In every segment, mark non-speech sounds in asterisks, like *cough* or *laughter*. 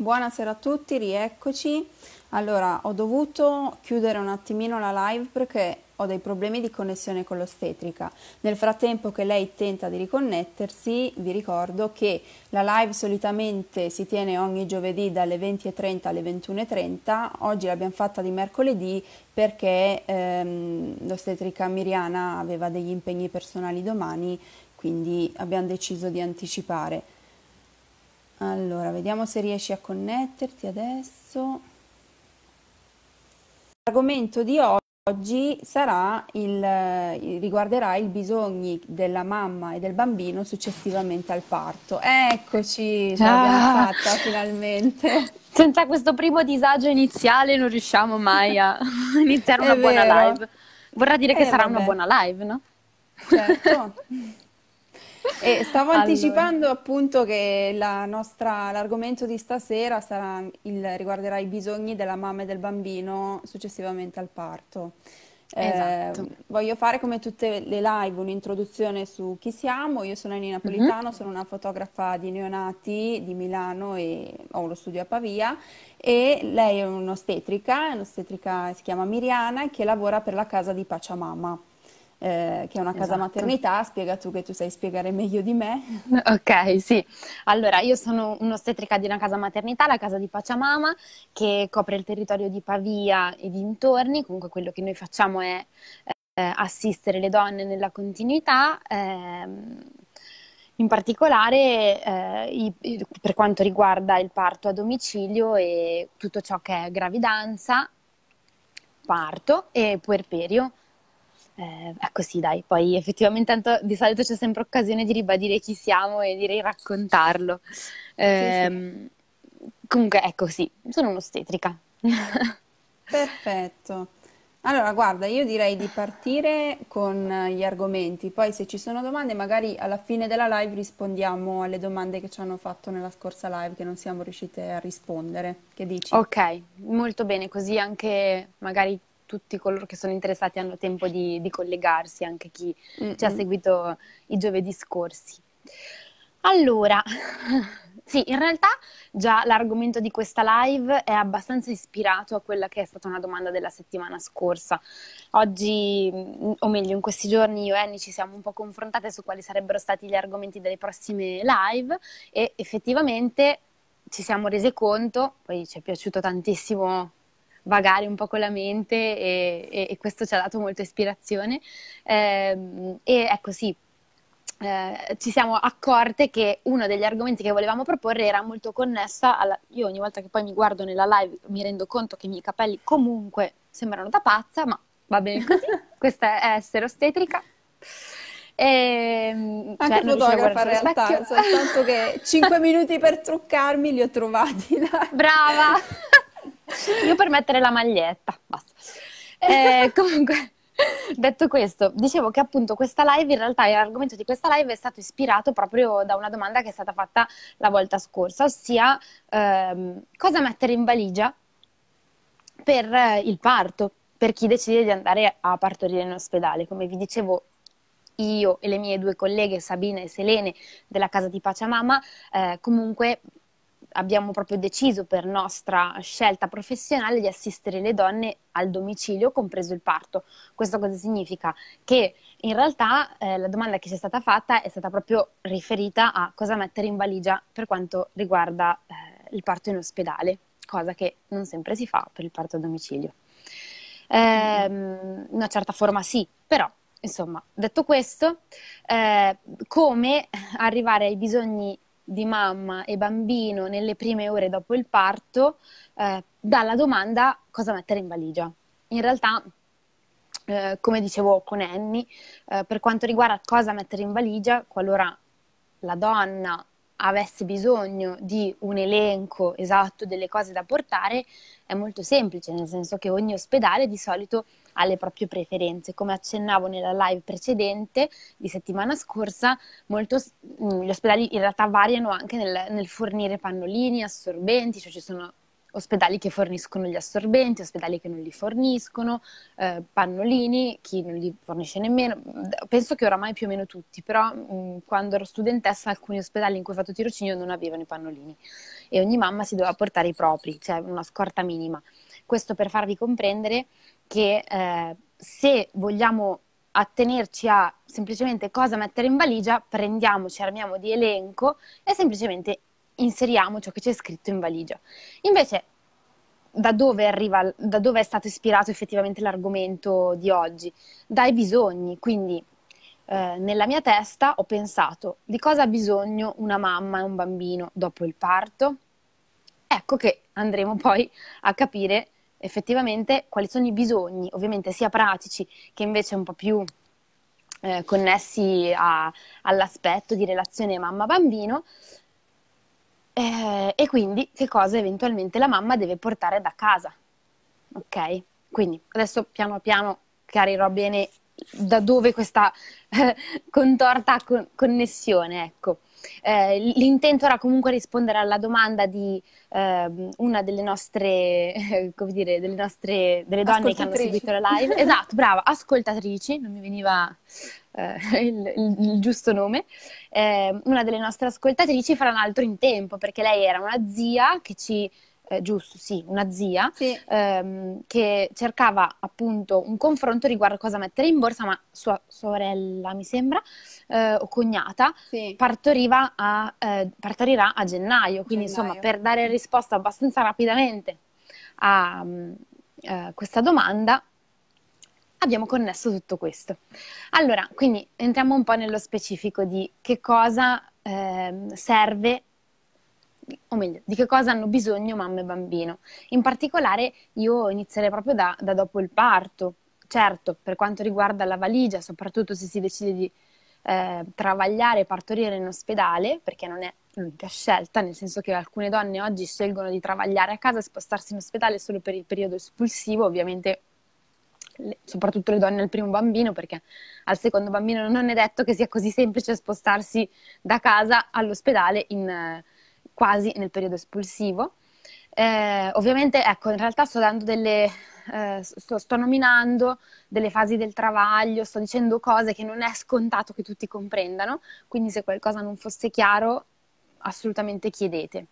Buonasera a tutti, rieccoci. Allora, ho dovuto chiudere un attimino la live perché ho dei problemi di connessione con l'ostetrica. Nel frattempo che lei tenta di riconnettersi, vi ricordo che la live solitamente si tiene ogni giovedì dalle 20.30 alle 21.30, oggi l'abbiamo fatta di mercoledì perché ehm, l'ostetrica Miriana aveva degli impegni personali domani, quindi abbiamo deciso di anticipare. Allora, vediamo se riesci a connetterti adesso. L'argomento di oggi sarà il, riguarderà i bisogni della mamma e del bambino successivamente al parto. Eccoci, ce l'abbiamo ah, fatta finalmente. *laughs* Senza questo primo disagio iniziale non riusciamo mai a *laughs* iniziare una È buona vero. live. Vorrà dire eh, che sarà vabbè. una buona live, no? Certo. *laughs* E stavo allora. anticipando appunto che la nostra, l'argomento di stasera sarà il, riguarderà i bisogni della mamma e del bambino successivamente al parto. Eh, esatto. Eh, voglio fare come tutte le live un'introduzione su chi siamo. Io sono Anina mhm. Politano, mm-hmm. sono una fotografa di neonati di Milano e ho lo studio a Pavia e lei è un'ostetrica, un'ostetrica si chiama Miriana che lavora per la casa di Pacciamama. Eh, che è una casa esatto. maternità, spiega tu che tu sai spiegare meglio di me. *laughs* Ok, sì. Allora, io sono un'ostetrica di una casa maternità, la casa di Pacciamama, che copre il territorio di Pavia e dintorni, comunque quello che noi facciamo è eh, assistere le donne nella continuità. Ehm, in particolare eh, i, per quanto riguarda il parto a domicilio e tutto ciò che è gravidanza, parto e puerperio, eh, è così, ecco dai. Poi effettivamente tanto, di solito c'è sempre occasione di ribadire chi siamo e di raccontarlo. Eh, sì, sì. Ehm, comunque, ecco, sì, sono un'ostetrica. *laughs* Perfetto. Allora, guarda, io direi di partire con eh, gli argomenti, poi se ci sono domande magari alla fine della live rispondiamo alle domande che ci hanno fatto nella scorsa live che non siamo riuscite a rispondere. Che dici? Ok, molto bene, così anche magari tutti coloro che sono interessati hanno tempo di, di collegarsi, anche chi Mm-mm. ci ha mm. seguito i giovedì scorsi. Allora, *laughs* sì, in realtà già l'argomento di questa live è abbastanza ispirato a quella che è stata una domanda della settimana scorsa. Oggi, mm, o meglio, in questi giorni io e Annie ci siamo un po' confrontate su quali sarebbero stati gli argomenti delle prossime live e effettivamente ci siamo rese conto, poi ci è piaciuto tantissimo vagare un po' con la mente e, e, e questo ci ha dato molta ispirazione. Eh, e ecco sì, eh, ci siamo accorte che uno degli argomenti che volevamo proporre era molto connessa alla... Io ogni volta che poi mi guardo nella live mi rendo conto che i miei capelli comunque sembrano da pazza, ma va bene così, *laughs* questa è essere ostetrica. E, ehm, cioè, Anche cioè, fotografa in realtà, soltanto che 5 *laughs* minuti per truccarmi li ho trovati. Dai. Brava! *laughs* Io per mettere la maglietta, basta. Eh, *laughs* comunque, detto questo, dicevo che appunto questa live, in realtà l'argomento di questa live è stato ispirato proprio da una domanda che è stata fatta la volta scorsa, ossia ehm, cosa mettere in valigia per eh, il parto, per chi decide di andare a partorire in ospedale. Come vi dicevo io e le mie due colleghe Sabina e Selene della Casa di Pacciamama, eh, comunque abbiamo proprio deciso per nostra scelta professionale di assistere le donne al domicilio, compreso il parto. Questo cosa significa? Che in realtà eh, la domanda che ci è stata fatta è stata proprio riferita a cosa mettere in valigia per quanto riguarda eh, il parto in ospedale, cosa che non sempre si fa per il parto a domicilio. Eh, mm. una certa forma sì, però insomma, detto questo, eh, come arrivare ai bisogni di mamma e bambino nelle prime ore dopo il parto eh, dalla domanda cosa mettere in valigia. In realtà, eh, come dicevo con Annie, eh, per quanto riguarda cosa mettere in valigia, qualora la donna avesse bisogno di un elenco esatto delle cose da portare, è molto semplice, nel senso che ogni ospedale di solito alle proprie preferenze. Come accennavo nella live precedente di settimana scorsa, molto, mh, mm, gli ospedali in realtà variano anche nel, nel fornire pannolini, assorbenti, cioè ci sono ospedali che forniscono gli assorbenti, ospedali che non li forniscono, eh, pannolini, chi non li fornisce nemmeno, penso che oramai più o meno tutti, però mh, mm, quando ero studentessa alcuni ospedali in cui ho fatto tirocinio non avevano i pannolini e ogni mamma si doveva portare i propri, cioè una scorta minima. Questo per farvi comprendere che eh, se vogliamo attenerci a semplicemente cosa mettere in valigia, prendiamoci, armiamo di elenco e semplicemente inseriamo ciò che c'è scritto in valigia. Invece, da dove, arriva, da dove è stato ispirato effettivamente l'argomento di oggi? Dai bisogni, quindi eh, nella mia testa ho pensato di cosa ha bisogno una mamma e un bambino dopo il parto. Ecco che andremo poi a capire effettivamente quali sono i bisogni, ovviamente sia pratici che invece un po' più eh, connessi a, all'aspetto di relazione mamma-bambino eh, e quindi che cosa eventualmente la mamma deve portare da casa. Ok? Quindi adesso piano piano chiarirò bene da dove questa eh, *laughs* contorta con- connessione, ecco eh, l'intento era comunque rispondere alla domanda di eh, una delle nostre, *laughs* come dire, delle nostre, delle donne che hanno seguito la live. *laughs* Esatto, brava, ascoltatrici, non mi veniva eh, *laughs* il, il, il, giusto nome. Ehm, una delle nostre ascoltatrici fra l'altro, in tempo, perché lei era una zia che ci eh, giusto, sì, una zia, sì. Ehm, che cercava appunto un confronto riguardo a cosa mettere in borsa, ma sua sorella, mi sembra, eh, o cognata, sì. partoriva a, eh, partorirà a gennaio, quindi gennaio. insomma per dare risposta abbastanza rapidamente a mm, eh, questa domanda abbiamo connesso tutto questo. Allora, quindi entriamo un po' nello specifico di che cosa eh, serve o meglio, di che cosa hanno bisogno mamma e bambino. In particolare io inizierei proprio da, da dopo il parto. Certo, per quanto riguarda la valigia, soprattutto se si decide di eh, travagliare e partorire in ospedale, perché non è l'unica scelta, nel senso che alcune donne oggi scelgono di travagliare a casa e spostarsi in ospedale solo per il periodo espulsivo, ovviamente le, soprattutto le donne al primo bambino, perché al secondo bambino non è detto che sia così semplice spostarsi da casa all'ospedale in quasi nel periodo espulsivo. Eh, ovviamente, ecco, in realtà sto dando delle, eh, sto, sto, nominando delle fasi del travaglio, sto dicendo cose che non è scontato che tutti comprendano, quindi se qualcosa non fosse chiaro, assolutamente chiedete.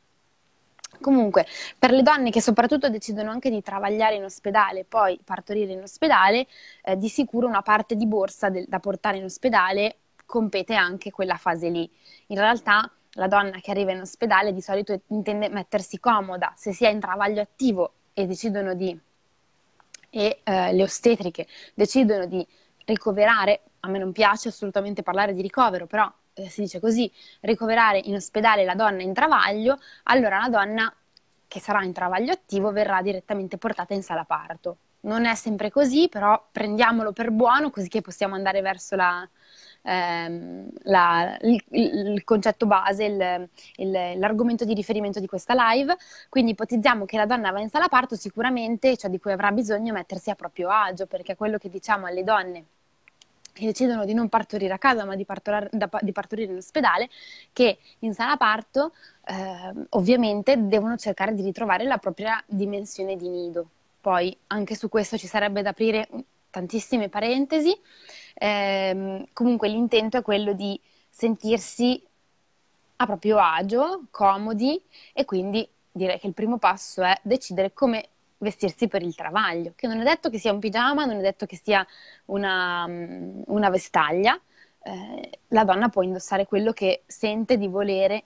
Comunque, per le donne che soprattutto decidono anche di travagliare in ospedale e poi partorire in ospedale, eh, di sicuro una parte di borsa del, da portare in ospedale compete anche quella fase lì. In realtà la donna che arriva in ospedale di solito intende mettersi comoda, se si è in travaglio attivo e decidono di, e eh, le ostetriche decidono di ricoverare, a me non piace assolutamente parlare di ricovero, però eh, si dice così, ricoverare in ospedale la donna in travaglio, allora la donna che sarà in travaglio attivo verrà direttamente portata in sala parto. Non è sempre così, però prendiamolo per buono così che possiamo andare verso la, ehm, la, il, il, concetto base, il, il, l'argomento di riferimento di questa live. Quindi ipotizziamo che la donna va in sala parto sicuramente, cioè di cui avrà bisogno è mettersi a proprio agio, perché quello che diciamo alle donne che decidono di non partorire a casa ma di, partorar, da, di partorire in ospedale, che in sala parto eh, ovviamente devono cercare di ritrovare la propria dimensione di nido. Poi anche su questo ci sarebbe da aprire tantissime parentesi, eh, comunque l'intento è quello di sentirsi a proprio agio, comodi e quindi direi che il primo passo è decidere come vestirsi per il travaglio, che non è detto che sia un pigiama, non è detto che sia una, mm, una vestaglia, eh, la donna può indossare quello che sente di volere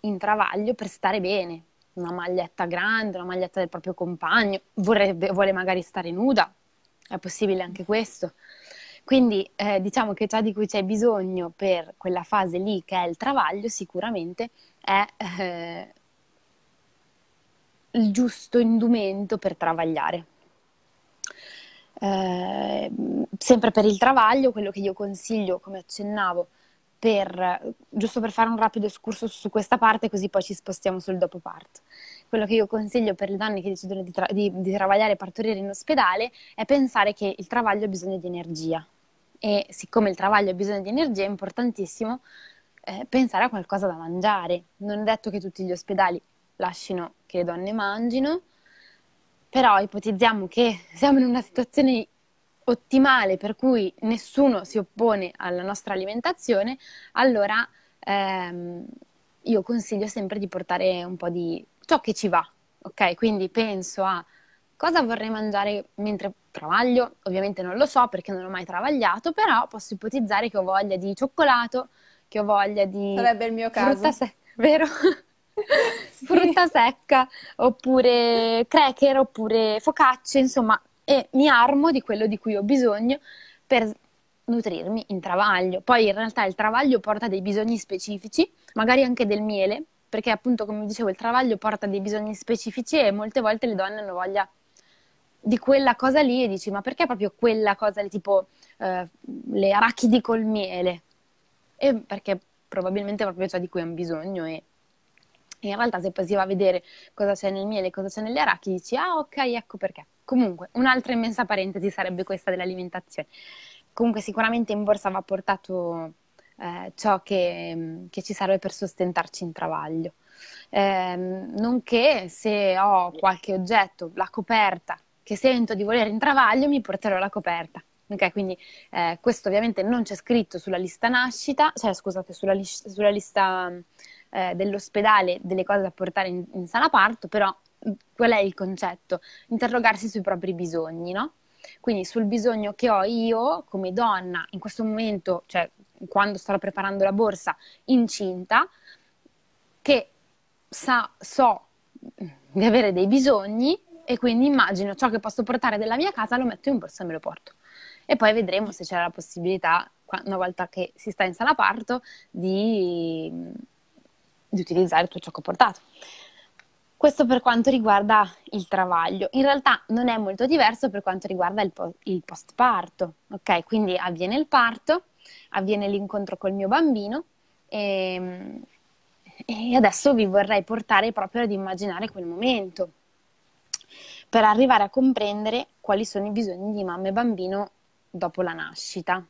in travaglio per stare bene, una maglietta grande, una maglietta del proprio compagno, vorrebbe, vuole magari stare nuda, è possibile anche questo. Quindi eh, diciamo che ciò di cui c'è bisogno per quella fase lì che è il travaglio sicuramente è eh, il giusto indumento per travagliare. Eh, sempre per il travaglio, quello che io consiglio, come accennavo, per, giusto per fare un rapido escurso su questa parte, così poi ci spostiamo sul dopo parto. Quello che io consiglio per le donne che decidono di, tra- di, di travagliare e partorire in ospedale è pensare che il travaglio ha bisogno di energia, e siccome il travaglio ha bisogno di energia è importantissimo eh, pensare a qualcosa da mangiare. Non è detto che tutti gli ospedali lasciano che le donne mangino, però ipotizziamo che siamo in una situazione ottimale per cui nessuno si oppone alla nostra alimentazione, allora ehm, io consiglio sempre di portare un po' di ciò che ci va, ok? Quindi penso a Cosa vorrei mangiare mentre travaglio? Ovviamente non lo so perché non ho mai travagliato, però posso ipotizzare che ho voglia di cioccolato, che ho voglia di Sarebbe il mio caso. frutta secca, vero? *laughs* sì. frutta secca, oppure cracker, oppure focacce, insomma, e mi armo di quello di cui ho bisogno per nutrirmi in travaglio. Poi in realtà il travaglio porta dei bisogni specifici, magari anche del miele, perché appunto come dicevo il travaglio porta dei bisogni specifici e molte volte le donne hanno voglia di quella cosa lì e dici ma perché proprio quella cosa lì, tipo eh, le arachidi col miele? E perché probabilmente proprio ciò di cui hanno bisogno e in realtà se poi si va a vedere cosa c'è nel miele e cosa c'è nelle arachidi dici ah ok ecco perché. Comunque un'altra immensa parentesi sarebbe questa dell'alimentazione. Comunque sicuramente in borsa va portato eh, ciò che, che ci serve per sostentarci in travaglio. Eh, nonché se ho qualche oggetto, la coperta che sento di volere in travaglio mi porterò la coperta. Ok, quindi eh, questo ovviamente non c'è scritto sulla lista nascita, cioè scusate, sulla, lis- sulla lista eh, dell'ospedale delle cose da portare in, in, sala parto, però mm, qual è il concetto? Interrogarsi sui propri bisogni, no? Quindi sul bisogno che ho io come donna in questo momento, cioè quando starò preparando la borsa incinta, che sa, so di avere dei bisogni e quindi immagino ciò che posso portare della mia casa lo metto in borsa e me lo porto. E poi vedremo se c'è la possibilità, una volta che si sta in sala parto, di, di utilizzare tutto ciò che ho portato. Questo per quanto riguarda il travaglio. In realtà non è molto diverso per quanto riguarda il, po- il post parto, ok? Quindi avviene il parto, avviene l'incontro col mio bambino e, ehm, e adesso vi vorrei portare proprio ad immaginare quel momento per arrivare a comprendere quali sono i bisogni di mamma e bambino dopo la nascita.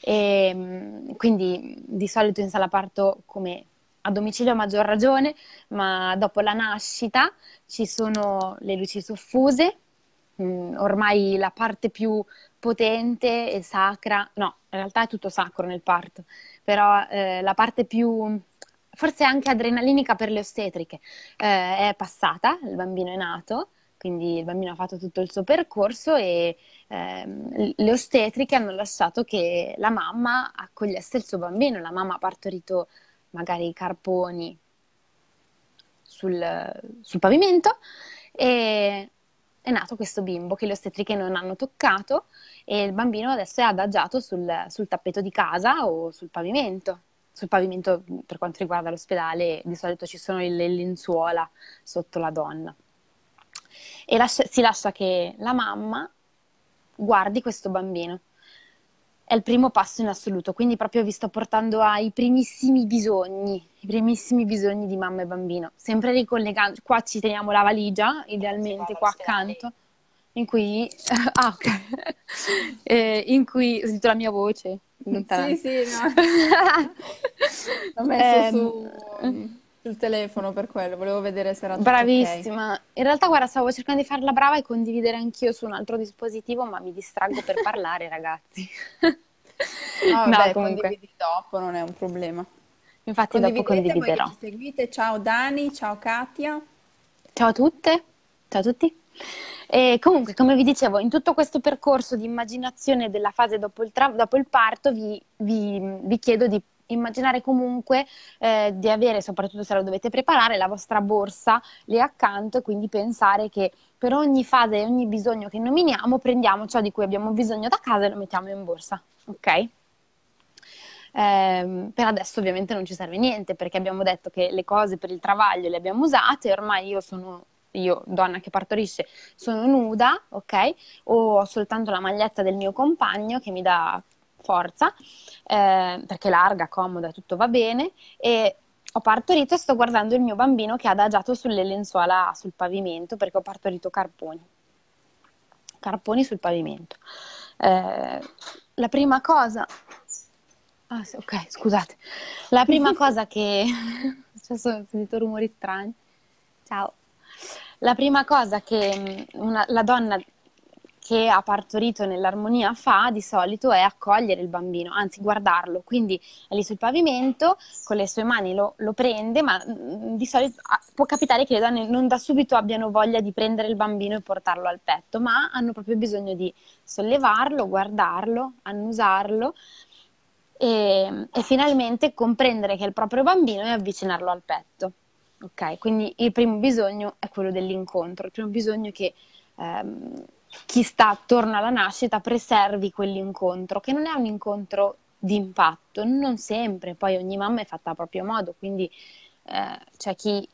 E, ehm, quindi di solito in sala parto come a domicilio a maggior ragione, ma dopo la nascita ci sono le luci soffuse, mm, ormai la parte più potente e sacra, no, in realtà è tutto sacro nel parto, però eh, la parte più forse anche adrenalinica per le ostetriche eh, è passata, il bambino è nato quindi il bambino ha fatto tutto il suo percorso e ehm, le ostetriche hanno lasciato che la mamma accogliesse il suo bambino. La mamma ha partorito magari i carponi sul, sul pavimento e è nato questo bimbo che le ostetriche non hanno toccato e il bambino adesso è adagiato sul, sul tappeto di casa o sul pavimento. Sul pavimento, mm, per quanto riguarda l'ospedale, di solito ci sono le lenzuola sotto la donna e lascia, si lascia che la mamma guardi questo bambino. È il primo passo in assoluto, quindi proprio vi sto portando ai primissimi bisogni, i primissimi bisogni di mamma e bambino, sempre ricollegando, qua ci teniamo la valigia, idealmente qua accanto, in cui, *laughs* ah, okay. *laughs* eh, in cui ho sentito la mia voce. Lontana. Sì, sì, no. *laughs* L'ho messo eh, su ehm, sul telefono per quello, volevo vedere se era tutto Bravissima. Okay. In realtà, guarda, stavo cercando di farla brava e condividere anch'io su un altro dispositivo, ma mi distraggo per parlare, *laughs* ragazzi. no, vabbè, comunque. dopo, non è un problema. Infatti dopo condividerò. Poi seguite, ciao Dani, ciao Katia. Ciao a tutte, ciao a tutti. E comunque, come vi dicevo, in tutto questo percorso di immaginazione della fase dopo il, tra- dopo il parto, vi, vi, vi chiedo di immaginare comunque eh, di avere, soprattutto se la dovete preparare, la vostra borsa lì accanto e quindi pensare che per ogni fase e ogni bisogno che nominiamo prendiamo ciò di cui abbiamo bisogno da casa e lo mettiamo in borsa, ok? Eh, per adesso ovviamente non ci serve niente perché abbiamo detto che le cose per il travaglio le abbiamo usate, ormai io sono io, donna che partorisce, sono nuda, ok? O ho soltanto la maglietta del mio compagno che mi dà forza, eh, perché larga, comoda, tutto va bene, e ho partorito e sto guardando il mio bambino che ha adagiato sulle lenzuola sul pavimento, perché ho partorito carponi, carponi sul pavimento. Eh, la prima cosa... Ah, ok, scusate. La prima *laughs* cosa che... cioè, sono sentito rumori strani. Ciao. La prima cosa che mm, una, la donna che ha partorito nell'armonia fa di solito è accogliere il bambino, anzi guardarlo, quindi è lì sul pavimento, con le sue mani lo, lo prende, ma mm, di solito ah, può capitare che le donne non da subito abbiano voglia di prendere il bambino e portarlo al petto, ma hanno proprio bisogno di sollevarlo, guardarlo, annusarlo e, e finalmente comprendere che è il proprio bambino e avvicinarlo al petto. Ok, quindi il primo bisogno è quello dell'incontro, il primo bisogno che ehm, chi sta attorno alla nascita preservi quell'incontro, che non è un incontro di impatto, non sempre, poi ogni mamma è fatta a proprio modo, quindi eh, c'è chi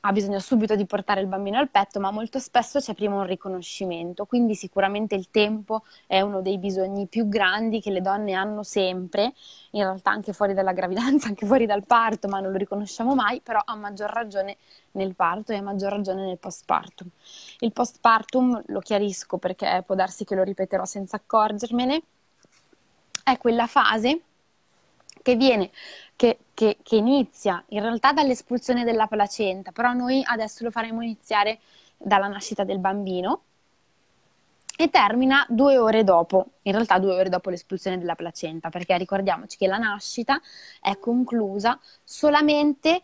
ha bisogno subito di portare il bambino al petto, ma molto spesso c'è prima un riconoscimento, quindi sicuramente il tempo è uno dei bisogni più grandi che le donne hanno sempre, in realtà anche fuori dalla gravidanza, *laughs* anche fuori dal parto, ma non lo riconosciamo mai, però a maggior ragione nel parto e a maggior ragione nel postpartum. Il postpartum, lo chiarisco perché può darsi che lo ripeterò senza accorgermene, è quella fase che viene, che, che, che inizia in realtà dall'espulsione della placenta, però noi adesso lo faremo iniziare dalla nascita del bambino e termina due ore dopo, in realtà due ore dopo l'espulsione della placenta, perché ricordiamoci che la nascita è conclusa solamente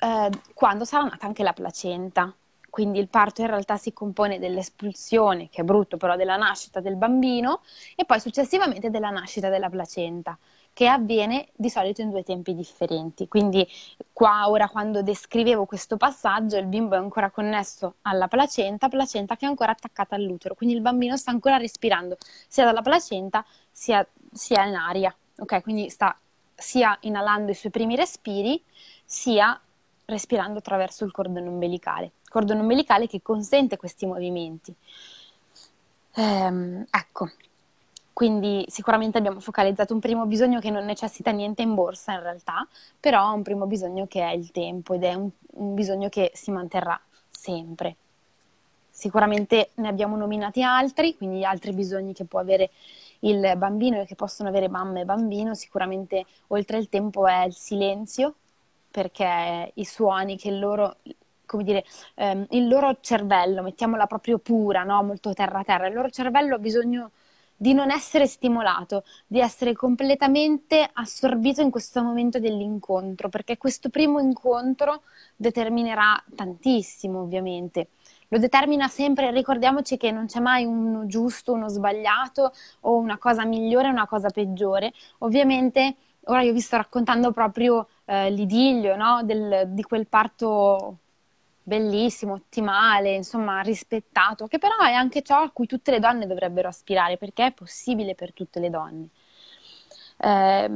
eh, quando sarà nata anche la placenta. Quindi il parto in realtà si compone dell'espulsione, che è brutto però, della nascita del bambino e poi successivamente della nascita della placenta che avviene di solito in due tempi differenti. Quindi qua ora quando descrivevo questo passaggio il bimbo è ancora connesso alla placenta, placenta che è ancora attaccata all'utero, quindi il bambino sta ancora respirando sia dalla placenta sia, sia in aria, ok? Quindi sta sia inalando i suoi primi respiri sia respirando attraverso il cordone umbilicale, cordone umbilicale che consente questi movimenti. Ehm, ecco, quindi sicuramente abbiamo focalizzato un primo bisogno che non necessita niente in borsa in realtà, però un primo bisogno che è il tempo ed è un, un bisogno che si manterrà sempre. Sicuramente ne abbiamo nominati altri, quindi altri bisogni che può avere il bambino e che possono avere mamma e bambino, sicuramente oltre al tempo è il silenzio, perché i suoni che il loro, come dire, ehm, il loro cervello, mettiamola proprio pura, no? molto terra-terra, il loro cervello ha bisogno di non essere stimolato, di essere completamente assorbito in questo momento dell'incontro, perché questo primo incontro determinerà tantissimo, ovviamente. Lo determina sempre, ricordiamoci che non c'è mai uno giusto, uno sbagliato o una cosa migliore, una cosa peggiore. Ovviamente, ora io vi sto raccontando proprio eh, l'idillio no? Del, di quel parto bellissimo, ottimale, insomma rispettato, che però è anche ciò a cui tutte le donne dovrebbero aspirare, perché è possibile per tutte le donne. Eh,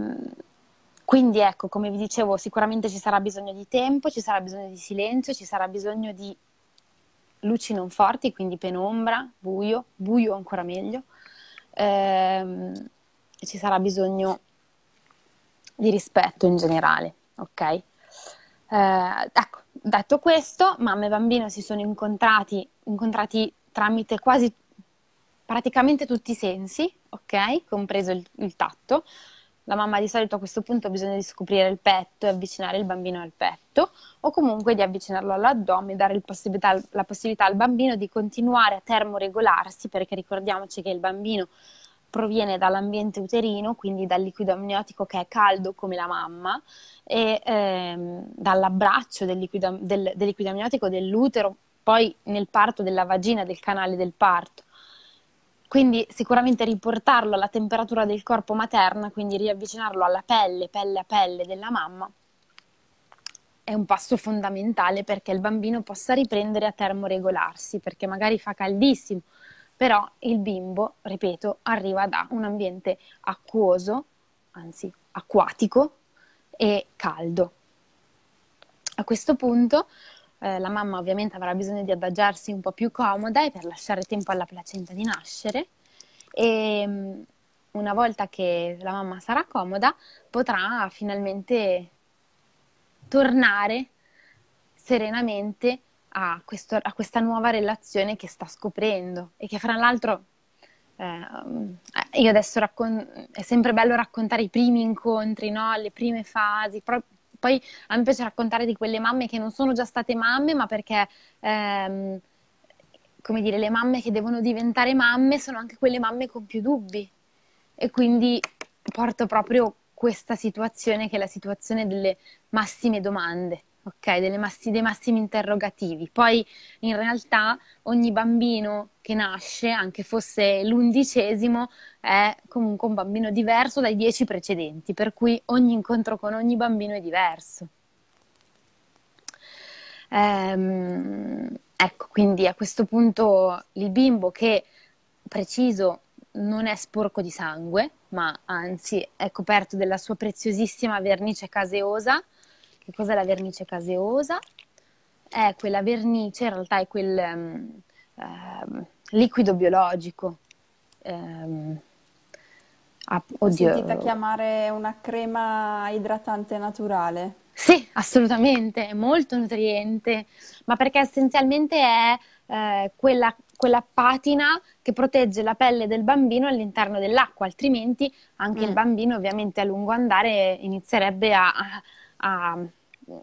quindi ecco, come vi dicevo, sicuramente ci sarà bisogno di tempo, ci sarà bisogno di silenzio, ci sarà bisogno di luci non forti, quindi penombra, buio, buio ancora meglio. Eh, ci sarà bisogno di rispetto in generale, ok? Eh, ecco, Detto questo, mamma e bambino si sono incontrati, incontrati tramite quasi praticamente tutti i sensi, ok? Compreso il, il tatto. La mamma di solito a questo punto ha bisogno di scoprire il petto e avvicinare il bambino al petto o comunque di avvicinarlo all'addome e dare possibilità, la possibilità al bambino di continuare a termoregolarsi perché ricordiamoci che il bambino proviene dall'ambiente uterino, quindi dal liquido amniotico che è caldo come la mamma e ehm, dall'abbraccio del liquido, del, del liquido amniotico dell'utero, poi nel parto della vagina, del canale del parto. Quindi sicuramente riportarlo alla temperatura del corpo materna, quindi riavvicinarlo alla pelle, pelle a pelle della mamma, è un passo fondamentale perché il bambino possa riprendere a termoregolarsi, perché magari fa caldissimo, però il bimbo, ripeto, arriva da un ambiente acquoso, anzi acquatico e caldo. A questo punto eh, la mamma ovviamente avrà bisogno di adagiarsi un po' più comoda e per lasciare tempo alla placenta di nascere e mm, una volta che la mamma sarà comoda potrà finalmente tornare serenamente a, questo, a questa nuova relazione che sta scoprendo e che fra l'altro eh, io adesso raccon- è sempre bello raccontare i primi incontri, no? le prime fasi, pro- poi a me piace raccontare di quelle mamme che non sono già state mamme, ma perché ehm, come dire, le mamme che devono diventare mamme sono anche quelle mamme con più dubbi. E quindi porto proprio questa situazione che è la situazione delle massime domande ok? Massi, dei massimi interrogativi. Poi in realtà ogni bambino che nasce, anche fosse l'undicesimo, è comunque un bambino diverso dai dieci precedenti, per cui ogni incontro con ogni bambino è diverso. Ehm, ecco, quindi a questo punto il bimbo che preciso non è sporco di sangue, ma anzi è coperto della sua preziosissima vernice caseosa, che cos'è la vernice caseosa? È quella vernice, in realtà è quel um, uh, liquido biologico. Um, ah, oddio. sentita chiamare una crema idratante naturale. Sì, assolutamente, è molto nutriente, ma perché essenzialmente è eh, quella, quella, patina che protegge la pelle del bambino all'interno dell'acqua, altrimenti anche mm. il bambino ovviamente a lungo andare inizierebbe a Um,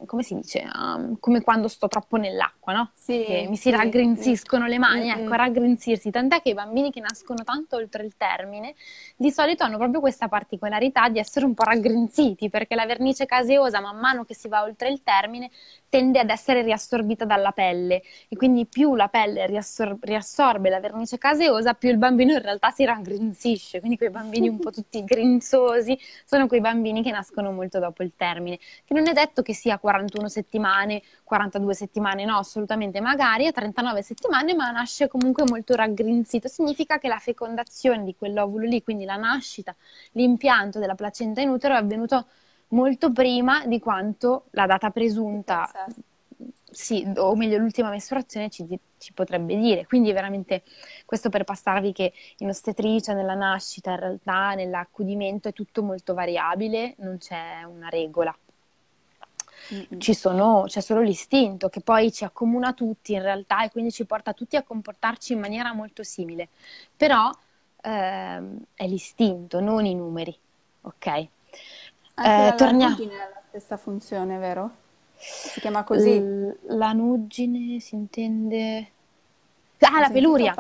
come si dice, um, come quando sto troppo nell'acqua, no? Sì, che mi si sì, raggrinziscono sì. le mani, mm, ecco, mm. raggrinzirsi, tant'è che i bambini che nascono tanto oltre il termine, di solito hanno proprio questa particolarità di essere un po' raggrinziti, perché la vernice caseosa, man mano che si va oltre il termine, tende ad essere riassorbita dalla pelle e quindi più la pelle riassor- riassorbe la vernice caseosa, più il bambino in realtà si raggrinzisce, quindi quei bambini un po' *laughs* tutti grinzosi sono quei bambini che nascono molto dopo il termine, che non è detto che sia 41 settimane, 42 settimane no, assolutamente magari, a 39 settimane, ma nasce comunque molto raggrinzito. Significa che la fecondazione di quell'ovulo lì, quindi la nascita, l'impianto della placenta in utero è avvenuto molto prima di quanto la data presunta, esatto. sì, o meglio l'ultima mestruazione ci, ci, potrebbe dire. Quindi veramente questo per passarvi che in ostetricia, nella nascita, in realtà nell'accudimento è tutto molto variabile, non c'è una regola ci sono, c'è solo l'istinto che poi ci accomuna tutti in realtà e quindi ci porta tutti a comportarci in maniera molto simile. Però ehm, è l'istinto, non i numeri, ok? Anche eh, torniamo. la stessa funzione, vero? Si chiama così? L- la nuggine si intende... Ah, la peluria!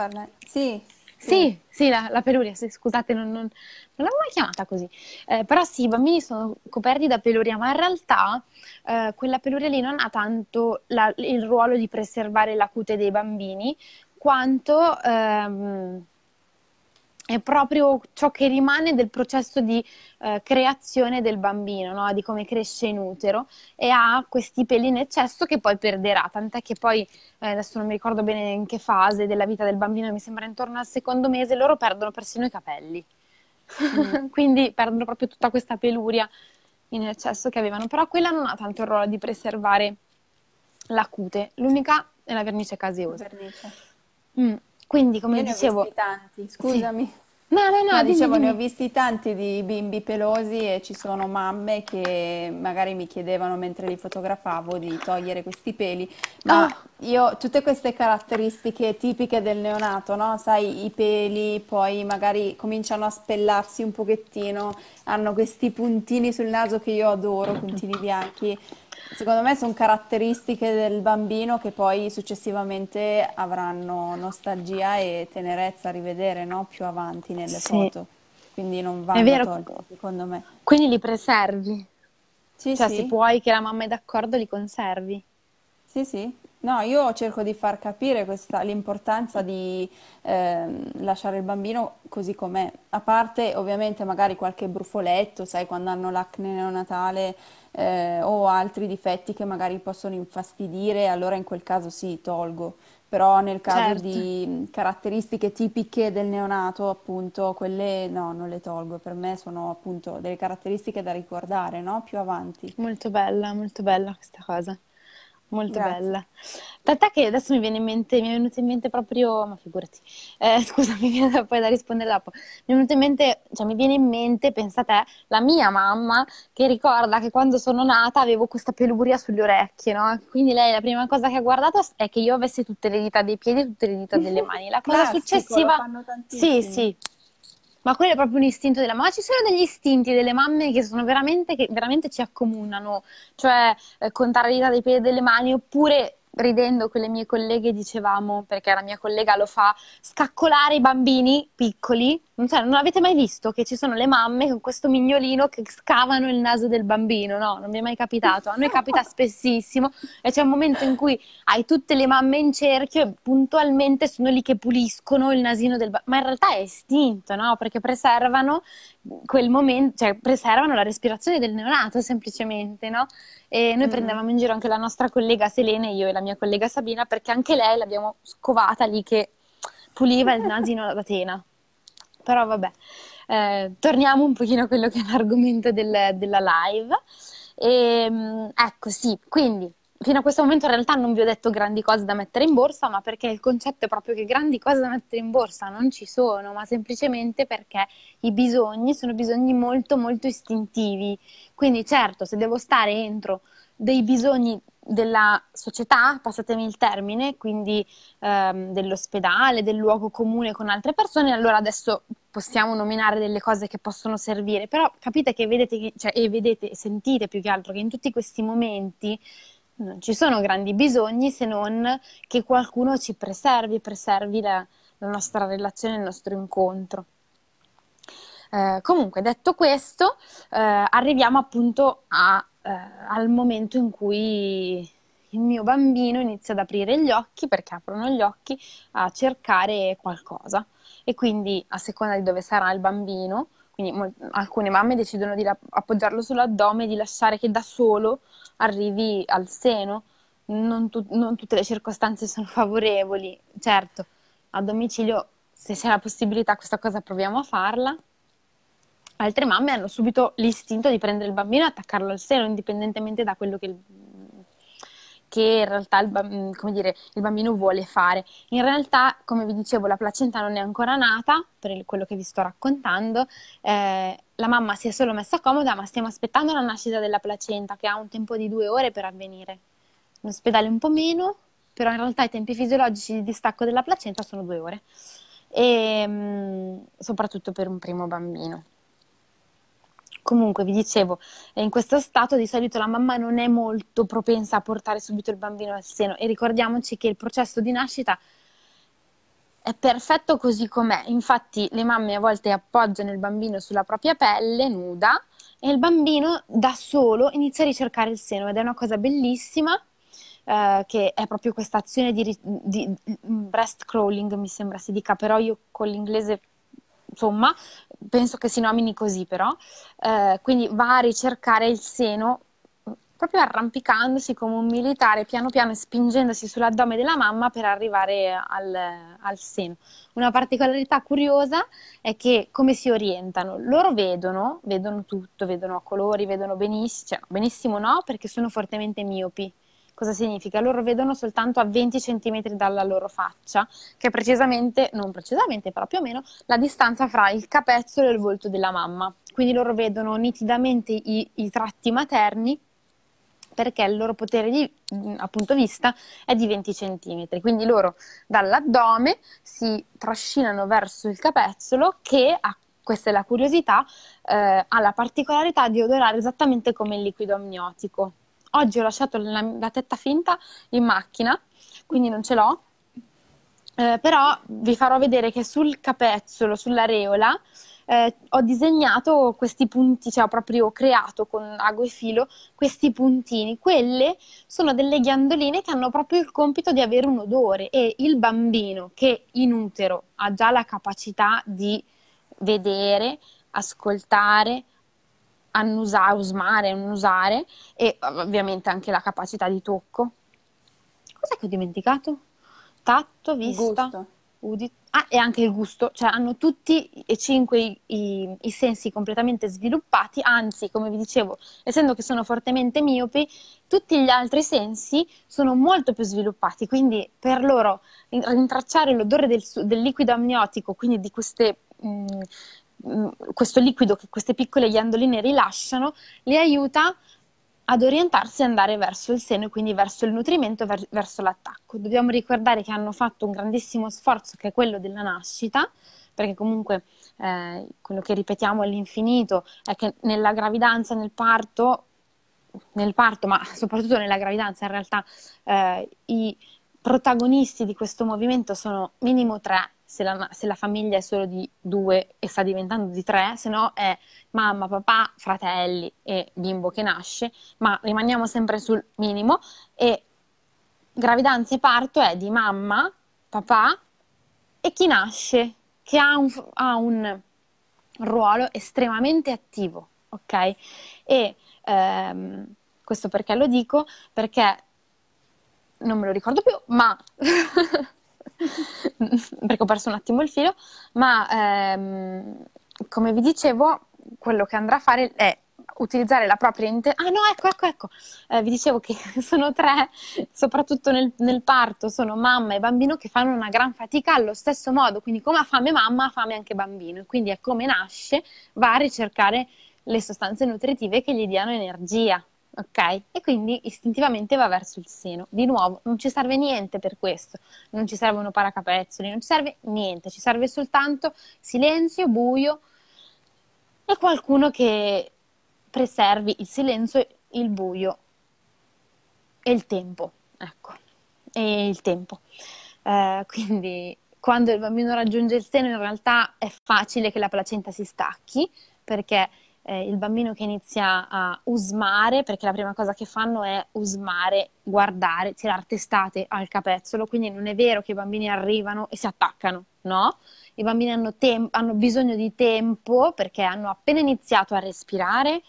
Sì, sì, eh. sì, la, la peluria, sì, scusate, non, non, non, l'avevo mai chiamata così. Eh, però sì, i bambini sono coperti da peluria, ma in realtà eh, quella peluria lì non ha tanto la, il ruolo di preservare la cute dei bambini, quanto... Ehm, è proprio ciò che rimane del processo di eh, creazione del bambino, no? di come cresce in utero e ha questi peli in eccesso che poi perderà, tant'è che poi eh, adesso non mi ricordo bene in che fase della vita del bambino, mi sembra intorno al secondo mese, loro perdono persino i capelli, *laughs* mm. quindi perdono proprio tutta questa peluria in eccesso che avevano, però quella non ha tanto il ruolo di preservare la cute, l'unica è la vernice caseosa. Vernice. Mm. Quindi, come Io dicevo... Ne ho tanti, scusami. Sì. no, no, no dimmi, dicevo, dimmi. ne ho visti tanti di bimbi pelosi e ci sono mamme che magari mi chiedevano mentre li fotografavo di togliere questi peli, ma oh. io tutte queste caratteristiche tipiche del neonato, no? Sai, i peli poi magari cominciano a spellarsi un pochettino, hanno questi puntini sul naso che io adoro, puntini bianchi Secondo me sono caratteristiche del bambino che poi successivamente avranno nostalgia e tenerezza a rivedere no? più avanti nelle sì. foto. Quindi non va tolti, secondo me. Quindi li preservi? Sì, cioè, sì. se puoi che la mamma è d'accordo, li conservi? Sì, sì. No, io cerco di far capire questa, l'importanza di eh, lasciare il bambino così com'è, a parte ovviamente magari qualche brufoletto, sai, quando hanno l'acne neonatale eh, o altri difetti che magari possono infastidire, allora in quel caso sì, tolgo. Però nel caso certo. di mm, caratteristiche tipiche del neonato, appunto, quelle no, non le tolgo. Per me sono appunto delle caratteristiche da ricordare, no? Più avanti. Molto bella, molto bella questa cosa. Molto Grazie. bella. Tant'è che adesso mi viene in mente, mi è venuto in mente proprio, ma figurati, eh, *laughs* scusa, mi viene da, poi da rispondere dopo. Mi è venuto in mente, cioè mi viene in mente, pensate, la mia mamma che ricorda che quando sono nata avevo questa peluria sulle orecchie, no? Quindi lei la prima cosa che ha guardato è che io avessi tutte le dita dei piedi e tutte le dita delle mani. La *laughs* cosa Classico, successiva... Sì, sì, ma quello è proprio un istinto della mamma. Ci sono degli istinti delle mamme che sono veramente, che veramente ci accomunano, cioè eh, contare le dita dei piedi e delle mani, oppure ridendo con le mie colleghe dicevamo, perché la mia collega lo fa, scaccolare i bambini piccoli non, so, non avete mai visto che ci sono le mamme con questo mignolino che scavano il naso del bambino? No, non mi è mai capitato. A noi capita spessissimo e c'è un momento in cui hai tutte le mamme in cerchio e puntualmente sono lì che puliscono il nasino del bambino, ma in realtà è estinto, no? Perché preservano quel momento, cioè preservano la respirazione del neonato semplicemente, no? E noi mm. prendevamo in giro anche la nostra collega Selene, io e la mia collega Sabina, perché anche lei l'abbiamo scovata lì che puliva il nasino da tena però vabbè, eh, torniamo un pochino a quello che è l'argomento del, della live. E, ehm, ecco, sì, quindi fino a questo momento in realtà non vi ho detto grandi cose da mettere in borsa, ma perché il concetto è proprio che grandi cose da mettere in borsa non ci sono, ma semplicemente perché i bisogni sono bisogni molto molto istintivi. Quindi certo, se devo stare entro dei bisogni della società, passatemi il termine, quindi ehm, dell'ospedale, del luogo comune con altre persone, allora adesso possiamo nominare delle cose che possono servire, però capite che vedete, cioè, e vedete, sentite più che altro che in tutti questi momenti non ci sono grandi bisogni se non che qualcuno ci preservi, preservi la, la nostra relazione, il nostro incontro. Eh, comunque, detto questo, eh, arriviamo appunto a eh, al momento in cui il mio bambino inizia ad aprire gli occhi, perché aprono gli occhi, a cercare qualcosa. E quindi a seconda di dove sarà il bambino, quindi mo- alcune mamme decidono di la- appoggiarlo sull'addome e di lasciare che da solo arrivi al seno. Non, tu- non tutte le circostanze sono favorevoli, certo, a domicilio se c'è la possibilità questa cosa proviamo a farla, altre mamme hanno subito l'istinto di prendere il bambino e attaccarlo al seno, indipendentemente da quello che, che in realtà il, dire, il, bambino vuole fare. In realtà, come vi dicevo, la placenta non è ancora nata, per quello che vi sto raccontando, eh, la mamma si è solo messa comoda, ma stiamo aspettando la nascita della placenta, che ha un tempo di due ore per avvenire. In ospedale un po' meno, però in realtà i tempi fisiologici di distacco della placenta sono due ore. E, ehm, soprattutto per un primo bambino. Comunque, vi dicevo, eh, in questo stato di solito la mamma non è molto propensa a portare subito il bambino al seno e ricordiamoci che il processo di nascita è perfetto così com'è. Infatti le mamme a volte appoggiano il bambino sulla propria pelle nuda e il bambino da solo inizia a ricercare il seno ed è una cosa bellissima Uh, che è proprio questa azione di, di, mm, breast crawling, mi sembra si dica, però io con l'inglese insomma, penso che si nomini così però, eh, quindi va a ricercare il seno proprio arrampicandosi come un militare piano piano e spingendosi sull'addome della mamma per arrivare al, al, seno. Una particolarità curiosa è che come si orientano? Loro vedono, vedono tutto, vedono a colori, vedono benissimo, cioè benissimo no perché sono fortemente miopi Cosa significa? Loro vedono soltanto a 20 cm dalla loro faccia, che è precisamente, non precisamente, però più o meno, la distanza fra il capezzolo e il volto della mamma. Quindi loro vedono nitidamente i, i tratti materni perché il loro potere di appunto, vista è di 20 cm. Quindi loro dall'addome si trascinano verso il capezzolo che, questa è la curiosità, eh, ha la particolarità di odorare esattamente come il liquido amniotico oggi ho lasciato la, la tetta finta in macchina, quindi non ce l'ho, eh, però vi farò vedere che sul capezzolo, sull'areola, eh, ho disegnato questi punti, cioè ho proprio creato con ago e filo questi puntini. Quelle sono delle ghiandoline che hanno proprio il compito di avere un odore e il bambino che in utero ha già la capacità di vedere, ascoltare, annusa- usmare, annusare e ovviamente anche la capacità di tocco. Cos'è che ho dimenticato? Tatto, vista, udito. Ah, e anche il gusto, cioè hanno tutti e cinque i, i, i, sensi completamente sviluppati, anzi, come vi dicevo, essendo che sono fortemente miopi, tutti gli altri sensi sono molto più sviluppati, quindi per loro rintracciare l'odore del, del liquido amniotico, quindi di queste mh, mm, Mm, questo liquido che queste piccole ghiandoline rilasciano le aiuta ad orientarsi e andare verso il seno, e quindi verso il nutrimento, ver- verso l'attacco. Dobbiamo ricordare che hanno fatto un grandissimo sforzo che è quello della nascita, perché comunque eh, quello che ripetiamo all'infinito è che nella gravidanza, nel parto, nel parto, ma soprattutto nella gravidanza, in realtà eh, i protagonisti di questo movimento sono minimo tre se la, se la, famiglia è solo di due e sta diventando di tre, se no è mamma, papà, fratelli e bimbo che nasce, ma rimaniamo sempre sul minimo e gravidanza e parto è di mamma, papà e chi nasce, che ha un, ha un ruolo estremamente attivo, ok? E ehm, questo perché lo dico? Perché non me lo ricordo più, ma *laughs* *laughs* perché ho perso un attimo il filo, ma ehm, come vi dicevo, quello che andrà a fare è utilizzare la propria intelligenza. Ah no, ecco, ecco, ecco. Eh, vi dicevo che *laughs* sono tre, soprattutto nel, nel, parto, sono mamma e bambino che fanno una gran fatica allo stesso modo, quindi come ha fame mamma, ha fame anche bambino, quindi è come nasce, va a ricercare le sostanze nutritive che gli diano energia, ok? E quindi istintivamente va verso il seno. Di nuovo, non ci serve niente per questo, non ci servono paracapezzoli, non ci serve niente, ci serve soltanto silenzio, buio e qualcuno che preservi il silenzio, il buio e il tempo, ecco, e il tempo. Eh, quindi quando il bambino raggiunge il seno in realtà è facile che la placenta si stacchi perché eh, il bambino che inizia a usmare, perché la prima cosa che fanno è usmare, guardare, tirare testate al capezzolo, quindi non è vero che i bambini arrivano e si attaccano, no? I bambini hanno, tem- hanno bisogno di tempo perché hanno appena iniziato a respirare,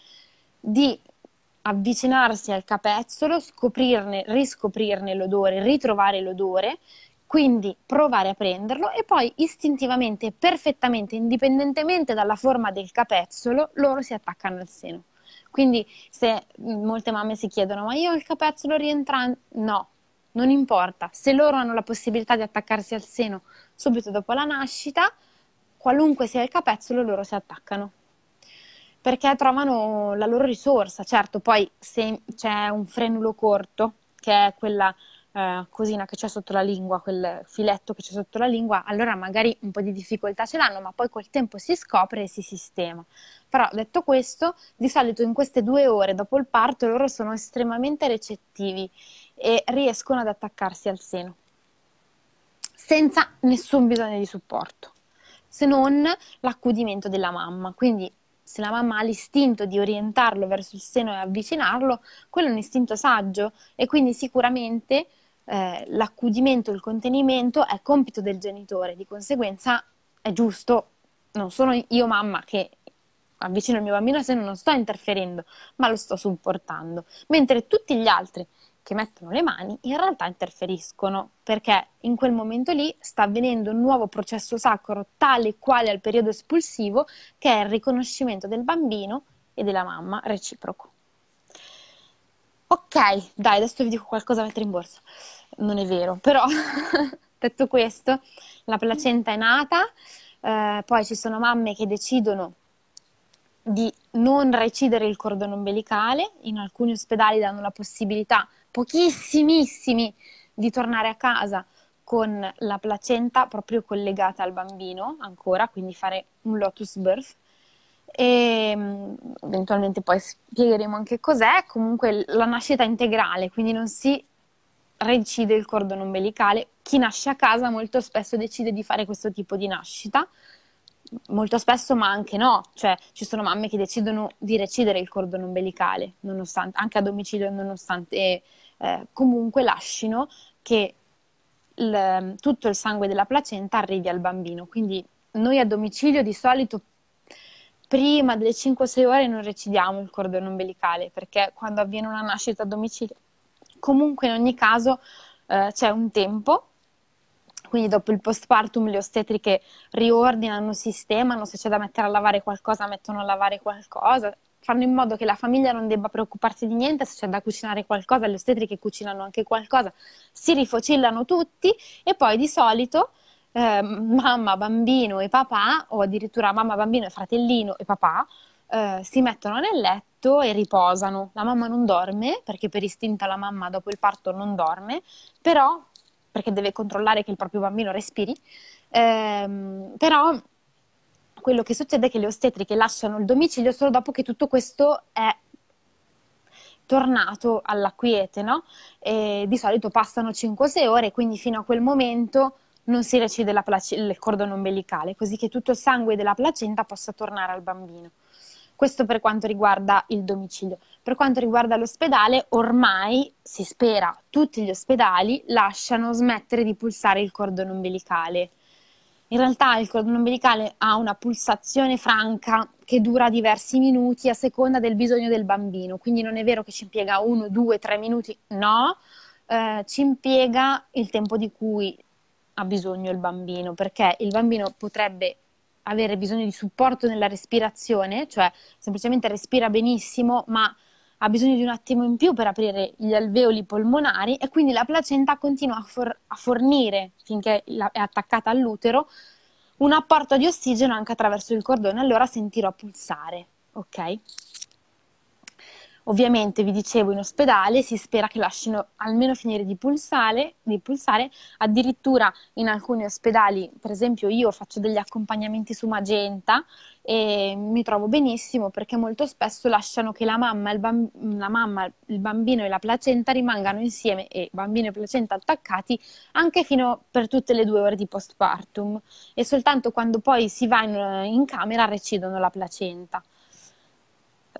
di avvicinarsi al capezzolo, scoprirne, riscoprirne l'odore, ritrovare l'odore quindi provare a prenderlo e poi istintivamente, perfettamente, indipendentemente dalla forma del capezzolo, loro si attaccano al seno. Quindi se mm, molte mamme si chiedono ma io ho il capezzolo rientrante, no, non importa, se loro hanno la possibilità di attaccarsi al seno subito dopo la nascita, qualunque sia il capezzolo loro si attaccano perché trovano la loro risorsa. Certo, poi se c'è un frenulo corto, che è quella eh, cosina che c'è sotto la lingua, quel filetto che c'è sotto la lingua, allora magari un po' di difficoltà ce l'hanno, ma poi col tempo si scopre e si sistema. Però detto questo, di solito in queste due ore dopo il parto loro sono estremamente recettivi e riescono ad attaccarsi al seno senza nessun bisogno di supporto, se non l'accudimento della mamma. Quindi se la mamma ha l'istinto di orientarlo verso il seno e avvicinarlo, quello è un istinto saggio e quindi sicuramente eh, l'accudimento, il contenimento è compito del genitore, di conseguenza è giusto, non sono io mamma che avvicino il mio bambino se non sto interferendo, ma lo sto supportando, mentre tutti gli altri che mettono le mani in realtà interferiscono perché in quel momento lì sta avvenendo un nuovo processo sacro tale quale al periodo espulsivo che è il riconoscimento del bambino e della mamma reciproco. Ok, dai, adesso vi dico qualcosa da mettere in borsa non è vero, però *laughs* detto questo, la placenta è nata, eh, poi ci sono mamme che decidono di non recidere il cordone ombelicale, in alcuni ospedali danno la possibilità, pochissimissimi, di tornare a casa con la placenta proprio collegata al bambino ancora, quindi fare un lotus birth e mm, eventualmente poi spiegheremo anche cos'è, comunque la nascita integrale, quindi non si reincide il cordone umbilicale. Chi nasce a casa molto spesso decide di fare questo tipo di nascita, molto spesso ma anche no, cioè ci sono mamme che decidono di recidere il cordone ombelicale, anche a domicilio, nonostante eh, comunque lasciano che il, ehm, tutto il sangue della placenta arrivi al bambino. Quindi noi a domicilio di solito prima delle 5-6 ore non recidiamo il cordone umbilicale perché quando avviene una nascita a domicilio Comunque in ogni caso eh, c'è un tempo, quindi dopo il postpartum le ostetriche riordinano, sistemano, se c'è da mettere a lavare qualcosa mettono a lavare qualcosa, fanno in modo che la famiglia non debba preoccuparsi di niente, se c'è da cucinare qualcosa, le ostetriche cucinano anche qualcosa, si rifocillano tutti e poi di solito eh, mamma, bambino e papà, o addirittura mamma, bambino e fratellino e papà, eh, si mettono nel letto letto e riposano. La mamma non dorme, perché per istinta la mamma dopo il parto non dorme, però, perché deve controllare che il proprio bambino respiri, ehm, però quello che succede è che le ostetriche lasciano il domicilio solo dopo che tutto questo è tornato alla quiete, no? E di solito passano 5-6 ore, quindi fino a quel momento non si recide plac- il cordone ombelicale, così che tutto il sangue della placenta possa tornare al bambino. Questo per quanto riguarda il domicilio. Per quanto riguarda l'ospedale, ormai si spera tutti gli ospedali lasciano smettere di pulsare il cordone umbilicale. In realtà il cordone umbilicale ha una pulsazione franca che dura diversi minuti a seconda del bisogno del bambino, quindi non è vero che ci impiega uno, due, tre minuti, no, eh, ci impiega il tempo di cui ha bisogno il bambino, perché il bambino potrebbe avere bisogno di supporto nella respirazione, cioè semplicemente respira benissimo, ma ha bisogno di un attimo in più per aprire gli alveoli polmonari e quindi la placenta continua a, for- a fornire, finché la- è attaccata all'utero, un apporto di ossigeno anche attraverso il cordone, allora sentirò pulsare, ok? Ovviamente, vi dicevo, in ospedale si spera che lasciano almeno finire di pulsare, di pulsare. addirittura in alcuni ospedali, per esempio io faccio degli accompagnamenti su Magenta e mi trovo benissimo perché molto spesso lasciano che la mamma, il, bamb- la mamma, il bambino e la placenta rimangano insieme e bambino e placenta attaccati anche fino per tutte le due ore di postpartum e soltanto quando poi si va in, in camera recidono la placenta.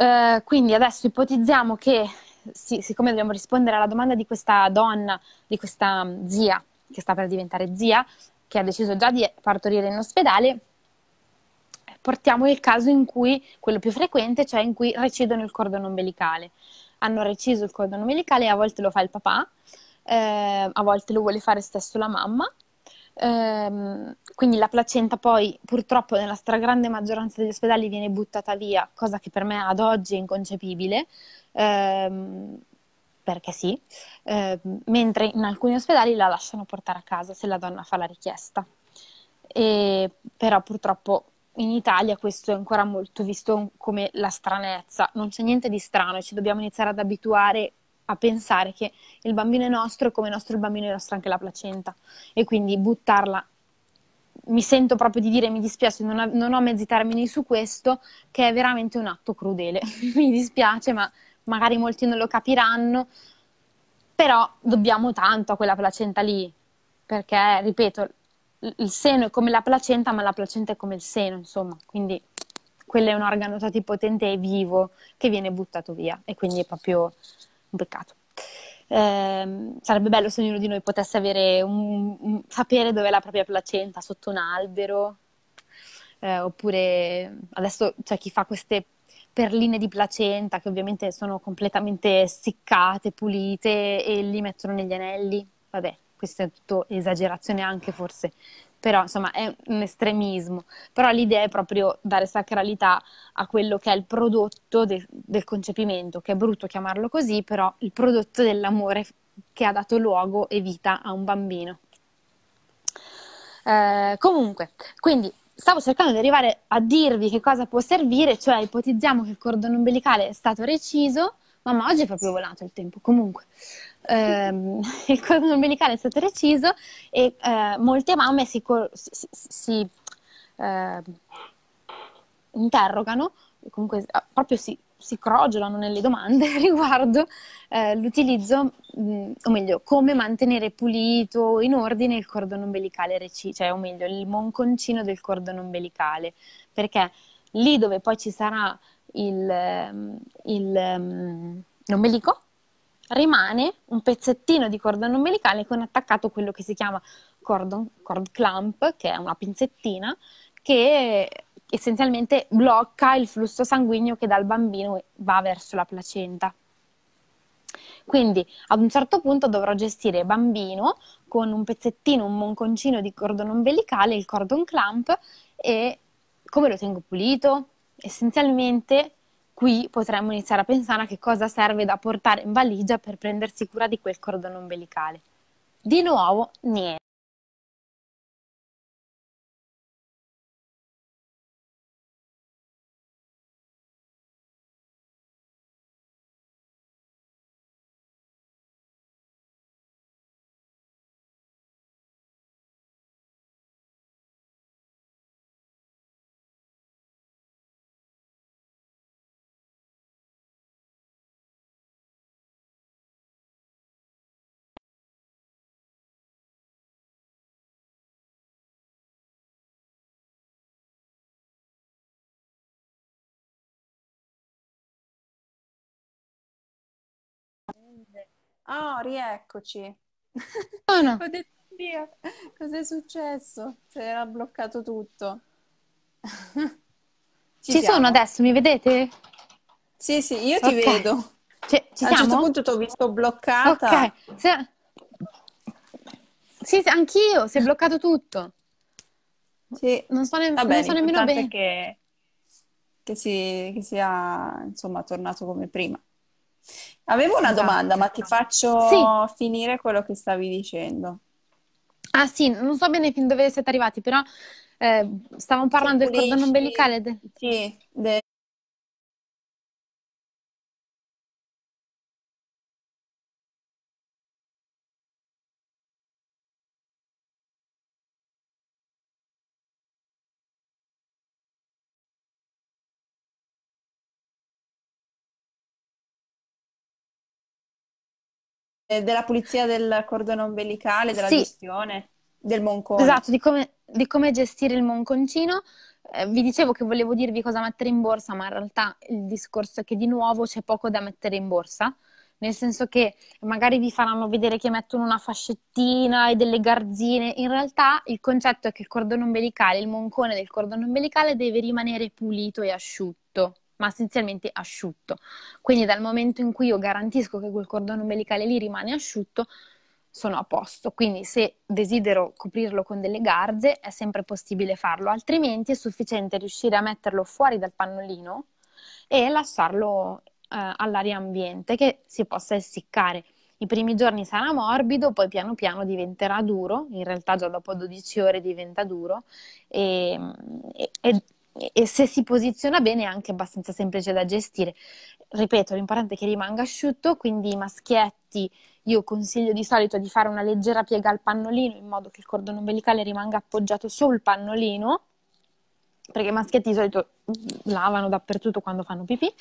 Eh, quindi adesso ipotizziamo che, sì, siccome dobbiamo rispondere alla domanda di questa donna, di questa zia, che sta per diventare zia, che ha deciso già di partorire in ospedale, portiamo il caso in cui, quello più frequente, cioè in cui recidono il cordone umbilicale. Hanno reciso il cordone umbilicale, a volte lo fa il papà, eh, a volte lo vuole fare stesso la mamma, Ehm, quindi la placenta poi purtroppo nella stragrande maggioranza degli ospedali viene buttata via, cosa che per me ad oggi è inconcepibile, ehm, perché sì, ehm, mentre in alcuni ospedali la lasciano portare a casa se la donna fa la richiesta. E, però purtroppo in Italia questo è ancora molto visto come la stranezza, non c'è niente di strano e ci dobbiamo iniziare ad abituare a pensare che il bambino è nostro e come nostro il bambino è nostra anche la placenta e quindi buttarla mi sento proprio di dire mi dispiace, non, ha, non ho mezzi termini su questo, che è veramente un atto crudele. *laughs* mi dispiace, ma magari molti non lo capiranno, però dobbiamo tanto a quella placenta lì, perché, ripeto, il seno è come la placenta, ma la placenta è come il seno, insomma, quindi quello è un organo potente e vivo che viene buttato via e quindi è proprio un peccato. Eh, sarebbe bello se ognuno di noi potesse avere un, un, sapere dove è la propria placenta, sotto un albero, eh, oppure adesso c'è cioè, chi fa queste perline di placenta che ovviamente sono completamente seccate, pulite e li mettono negli anelli. Vabbè, questa è tutta esagerazione anche forse, però insomma è un estremismo, però l'idea è proprio dare sacralità a quello che è il prodotto de- del concepimento, che è brutto chiamarlo così, però il prodotto dell'amore che ha dato luogo e vita a un bambino. Eh, comunque, quindi stavo cercando di arrivare a dirvi che cosa può servire, cioè ipotizziamo che il cordone umbilicale è stato reciso, ma oggi è proprio volato il tempo, comunque ehm, *laughs* il cordone umbilicale è stato reciso e eh, molte mamme si, si, si eh, interrogano, comunque ah, proprio si, si crogiolano nelle domande *laughs* riguardo eh, l'utilizzo, mh, o meglio, come mantenere pulito in ordine il cordone umbilicale reciso, cioè, o meglio, il monconcino del cordone umbilicale, perché lì dove poi ci sarà il, ehm, il, ehm, l'ombelico rimane un pezzettino di cordone ombelicale con attaccato quello che si chiama cordon, cord clamp, che è una pinzettina che essenzialmente blocca il flusso sanguigno che dal bambino va verso la placenta. Quindi ad un certo punto dovrò gestire bambino con un pezzettino, un monconcino di cordone ombelicale, il cordon clamp, e come lo tengo pulito? Essenzialmente qui potremmo iniziare a pensare a che cosa serve da portare in valigia per prendersi cura di quel cordone ombelicale. Di nuovo, niente. Oh, rieccoci. Oh, no. *laughs* Ho detto via. Cos'è successo? Si era bloccato tutto. *laughs* ci, ci sono adesso, mi vedete? Sì, sì, io okay. ti vedo. Cioè, ci A un certo punto ti ho visto bloccata. Okay. Se... Sì, anch'io, si è bloccato tutto. Sì. Non so, ne... Vabbè, non so nemmeno bene. Che... Che, si... che sia, insomma, tornato come prima. Avevo una esatto. domanda, ma ti faccio sì. finire quello che stavi dicendo. Ah sì, non so bene fin dove siete arrivati, però eh, stavamo parlando del cordone umbilicale. De... Sì, de... Eh, della pulizia del cordone ombelicale, della sì. gestione del moncone. Esatto, di come, di come gestire il monconcino. Eh, vi dicevo che volevo dirvi cosa mettere in borsa, ma in realtà il discorso è che di nuovo c'è poco da mettere in borsa. Nel senso che magari vi faranno vedere che mettono una fascettina e delle garzine. In realtà il concetto è che il cordone ombelicale, il moncone del cordone ombelicale deve rimanere pulito e asciutto ma essenzialmente asciutto. Quindi dal momento in cui io garantisco che quel cordone umbilicale lì rimane asciutto, sono a posto. Quindi se desidero coprirlo con delle garze è sempre possibile farlo, altrimenti è sufficiente riuscire a metterlo fuori dal pannolino e lasciarlo eh, all'aria ambiente che si possa essiccare. I primi giorni sarà morbido, poi piano piano diventerà duro, in realtà già dopo 12 ore diventa duro e, e, e se si posiziona bene è anche abbastanza semplice da gestire. Ripeto, l'importante è che rimanga asciutto, quindi i maschietti io consiglio di solito di fare una leggera piega al pannolino in modo che il cordone umbilicale rimanga appoggiato sul pannolino, perché i maschietti di solito lavano dappertutto quando fanno pipì.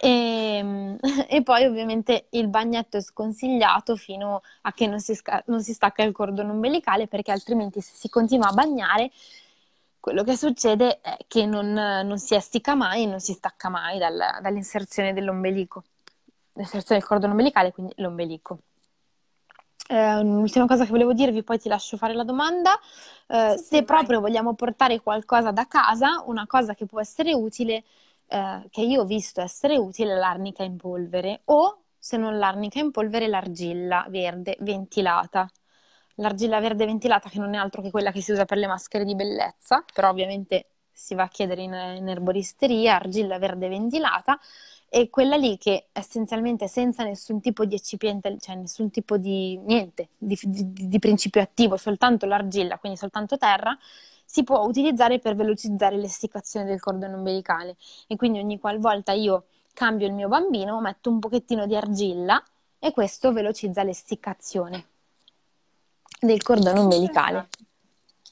E, ehm, *laughs* e, poi ovviamente il bagnetto è sconsigliato fino a che non si, non si stacca il cordone umbilicale perché altrimenti se si continua a bagnare quello che succede è che non, non si estica mai, non si stacca mai dal, dall'inserzione dell'ombelico, l'inserzione del cordone ombelicale, quindi l'ombelico. Eh, un'ultima cosa che volevo dirvi, poi ti lascio fare la domanda. Eh, sì, se sì, proprio vai. vogliamo portare qualcosa da casa, una cosa che può essere utile, eh, che io ho visto essere utile, è l'arnica in polvere o, se non l'arnica in polvere, l'argilla verde ventilata l'argilla verde ventilata che non è altro che quella che si usa per le maschere di bellezza, però ovviamente si va a chiedere in, in erboristeria, argilla verde ventilata, e quella lì che essenzialmente senza nessun tipo di eccipiente, cioè nessun tipo di niente, di, di, di principio attivo, soltanto l'argilla, quindi soltanto terra, si può utilizzare per velocizzare l'essiccazione del cordone umbilicale. e quindi ogni qualvolta io cambio il mio bambino metto un pochettino di argilla e questo velocizza l'essiccazione del cordone ombelicale.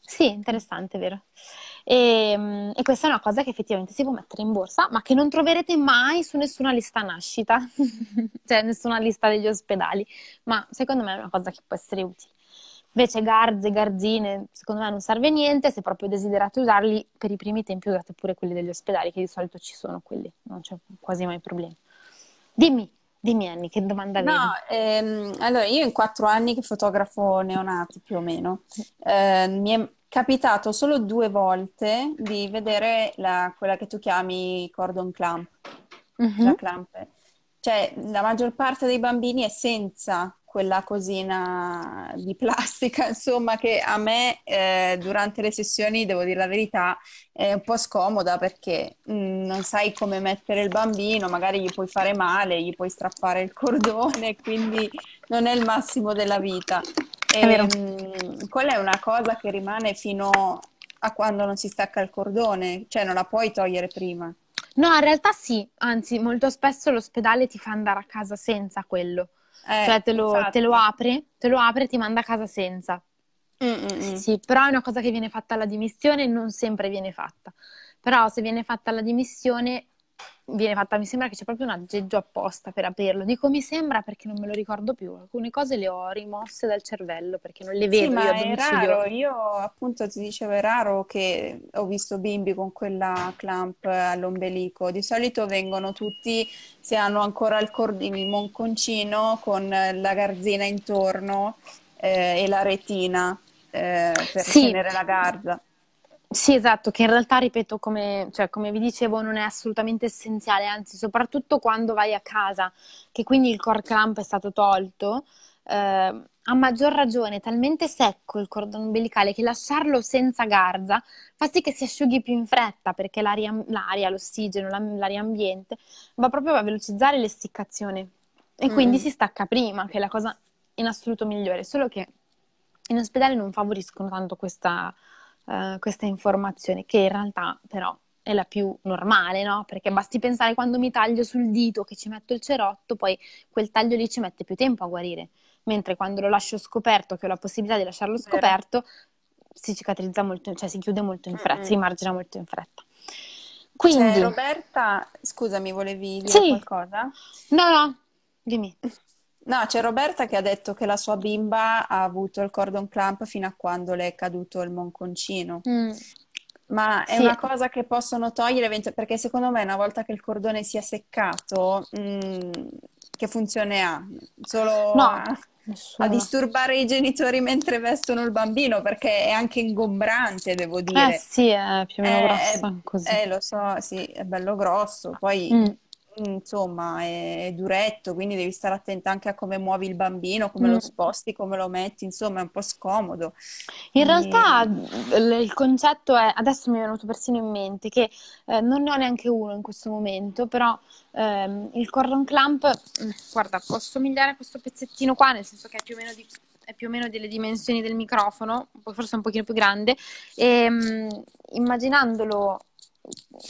Sì, interessante, vero? E, ehm, e, questa è una cosa che effettivamente si può mettere in borsa, ma che non troverete mai su nessuna lista nascita, *laughs* cioè nessuna lista degli ospedali, ma secondo me è una cosa che può essere utile. Invece garze, garzine, secondo me non serve niente, se proprio desiderate usarli per i primi tempi usate pure quelli degli ospedali, che di solito ci sono quelli, non c'è quasi mai problema. Dimmi. Dimmi Anni, che domanda avevi? No, ehm, allora io in quattro anni che fotografo neonati più o meno, eh, mi è capitato solo due volte di vedere la, quella che tu chiami cordon clamp, mm-hmm. la mhm. clamp. Cioè la maggior parte dei bambini è senza quella cosina di plastica, *laughs* insomma, che a me eh, durante le sessioni, devo dire la verità, è un po' scomoda perché mh, mm, non sai come mettere il bambino, magari gli puoi fare male, gli puoi strappare il cordone, *laughs* quindi non è il massimo della vita. E, mh, ehm, quella è una cosa che rimane fino a quando non si stacca il cordone, cioè non la puoi togliere prima. No, in realtà sì, anzi molto spesso l'ospedale ti fa andare a casa senza quello. Eh, cioè te lo, te lo, apre, te lo apre e ti manda a casa senza. Mm, mm, mm Sì, però è una cosa che viene fatta alla dimissione e non sempre viene fatta. Però se viene fatta alla dimissione viene fatta, mi sembra che c'è proprio un aggeggio apposta per aprirlo. Dico mi sembra perché non me lo ricordo più. Alcune cose le ho rimosse dal cervello perché non le vedo. Sì, ma è raro. Io appunto ti dicevo, è raro che ho visto bimbi con quella clamp all'ombelico. Di solito vengono tutti, se hanno ancora il, cord- il monconcino con la garzina intorno eh, e la retina eh, per sì. tenere la garza. Sì, esatto, che in realtà, ripeto, come, cioè, come, vi dicevo, non è assolutamente essenziale, anzi, soprattutto quando vai a casa, che quindi il core clamp è stato tolto, eh, a maggior ragione è talmente secco il cordone umbilicale che lasciarlo senza garza fa sì che si asciughi più in fretta, perché l'aria, l'aria l'ossigeno, l'aria ambiente va proprio a velocizzare l'essiccazione e mm quindi mm-hmm. si stacca prima, che è la cosa in assoluto migliore, solo che in ospedale non favoriscono tanto questa eh, questa informazione, che in realtà però è la più normale, no? Perché basti pensare quando mi taglio sul dito che ci metto il cerotto, poi quel taglio lì ci mette più tempo a guarire, mentre quando lo lascio scoperto, che ho la possibilità di lasciarlo scoperto, si cicatrizza molto, cioè si chiude molto in fretta, mm-hmm. si margina molto in fretta. Quindi cioè, Roberta, scusami, volevi dire sì. qualcosa? No, no, dimmi. No, c'è Roberta che ha detto che la sua bimba ha avuto il cordon clamp fino a quando le è caduto il monconcino. Mm. Ma è sì. una cosa che possono togliere, perché secondo me una volta che il cordone sia seccato, mh, mm, che funzione ha? Solo no, a, a, disturbare i genitori mentre vestono il bambino, perché è anche ingombrante, devo dire. Eh sì, è più o meno è, grossa così. Eh, lo so, sì, è bello grosso, poi... Mm insomma, è, è, duretto, quindi devi stare attenta anche a come muovi il bambino, come mm. lo sposti, come lo metti, insomma, è un po' scomodo. In e... realtà il concetto è, adesso mi è venuto persino in mente, che eh, non ne ho neanche uno in questo momento, però ehm, il cordon clamp, mm, guarda, posso somigliare a questo pezzettino qua, nel senso che è più o meno di è più o meno delle dimensioni del microfono, forse un pochino più grande, e, ehm, immaginandolo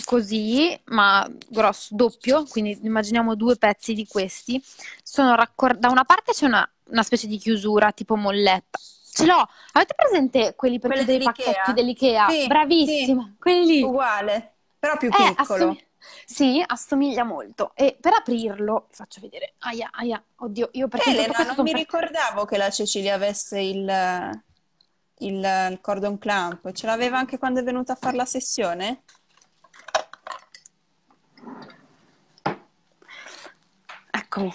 così, ma grosso, doppio, quindi immaginiamo due pezzi di questi, sono raccordati, da una parte c'è una, una, specie di chiusura tipo molletta, ce l'ho, avete presente quelli per Quelle dei pacchetti dell'Ikea? Sì, Bravissima, sì. quelli Uguale, però più eh, piccolo. Eh, sì, assomiglia molto. E per aprirlo, vi faccio vedere. Aia, aia, oddio, io perché... Elena, non mi per... ricordavo che la Cecilia avesse il, il, il cordon clamp. Ce l'aveva anche quando è venuta a fare la sessione? Eccomi.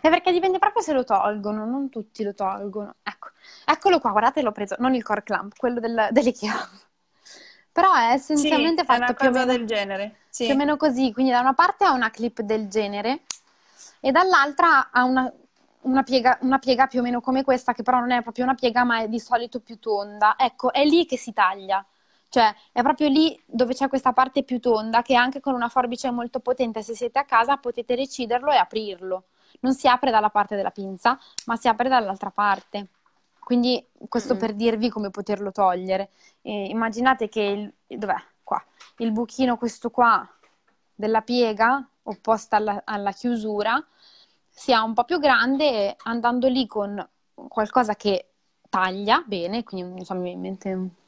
È perché dipende proprio se lo tolgono, non tutti lo tolgono. Ecco. Eccolo qua, guardate, l'ho preso, non il core clamp, quello del, dell'IKEA. *laughs* Però è essenzialmente sì, fatto è più o meno del genere. Sì. Più o meno così, quindi da una parte ha una clip del genere e dall'altra ha una, una piega, una piega più o meno come questa, che però non è proprio una piega, ma è di solito più tonda. Ecco, è lì che si taglia. Cioè, è proprio lì dove c'è questa parte più tonda che anche con una forbice molto potente, se siete a casa, potete reciderlo e aprirlo. Non si apre dalla parte della pinza, ma si apre dall'altra parte. Quindi questo mm. per dirvi come poterlo togliere. E immaginate che il, dov'è? Qua. il buchino questo qua della piega opposta alla, alla chiusura sia un po' più grande andando lì con qualcosa che taglia bene, quindi non so, mi mente un mente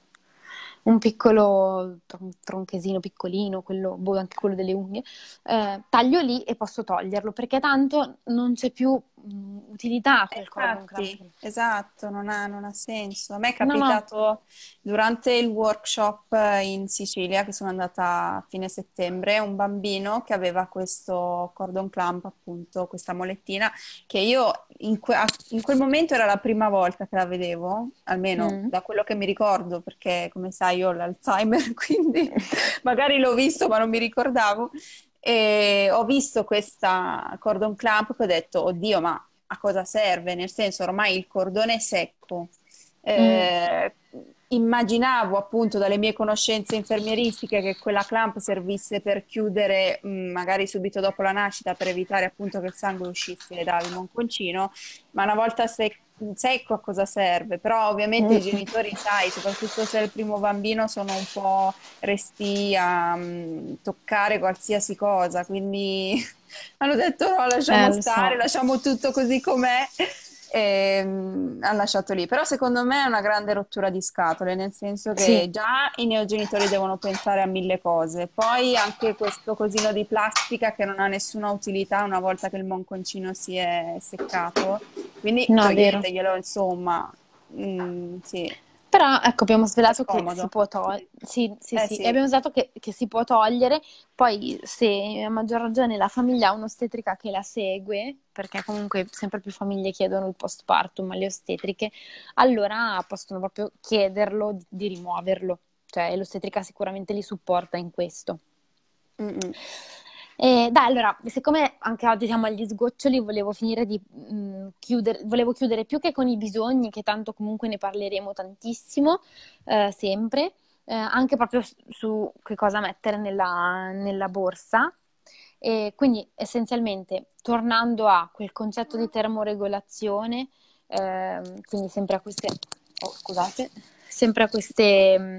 un piccolo tronchesino piccolino, quello, boh, anche quello delle unghie, eh, taglio lì e posso toglierlo perché tanto non c'è più Mm, utilità a quel Infatti, Esatto, non ha, non ha, senso. A me è capitato no, no. durante il workshop eh, in Sicilia, che sono andata a fine settembre, un bambino che aveva questo cordon clamp, appunto, questa molettina, che io in, que- in quel momento era la prima volta che la vedevo, almeno mm. da quello che mi ricordo, perché come sai io ho l'Alzheimer, *laughs* quindi magari l'ho visto ma non mi ricordavo. E ho visto questa cordon clamp che ho detto, oddio, ma a cosa serve? Nel senso, ormai il cordone è secco. Eh, mm. Immaginavo appunto dalle mie conoscenze infermieristiche che quella clamp servisse per chiudere mh, mm, magari subito dopo la nascita per evitare appunto che il sangue uscisse dal monconcino, ma una volta secco sai a cosa serve, però ovviamente i mm. genitori, sai, soprattutto se è il primo bambino, sono un po' resti a um, toccare qualsiasi cosa, quindi *laughs* hanno detto no, lasciamo eh, stare, so. lasciamo tutto così com'è e ehm, ha lasciato lì. Però secondo me è una grande rottura di scatole, nel senso che sì. già i neogenitori devono pensare a mille cose, poi anche questo cosino di plastica che non ha nessuna utilità una volta che il monconcino si è seccato, quindi no, toglieteglielo insomma. Mm, sì. Però ecco, abbiamo svelato che si può togliere. Sì, sì, eh, sì. abbiamo svelato che, che, si può togliere. Poi, se a maggior ragione la famiglia ha un'ostetrica che la segue, perché comunque sempre più famiglie chiedono il postpartum alle ostetriche, allora possono proprio chiederlo di, di rimuoverlo. Cioè, l'ostetrica sicuramente li supporta in questo. Mm-mm. Eh, dai, allora, siccome anche oggi siamo agli sgoccioli, volevo finire di mh, mm, chiudere, volevo chiudere più che con i bisogni, che tanto comunque ne parleremo tantissimo, eh, sempre, eh, anche proprio su, che cosa mettere nella, nella borsa. E quindi essenzialmente, tornando a quel concetto di termoregolazione, ehm, quindi sempre a queste, oh, scusate, sempre a queste... Mh, mm,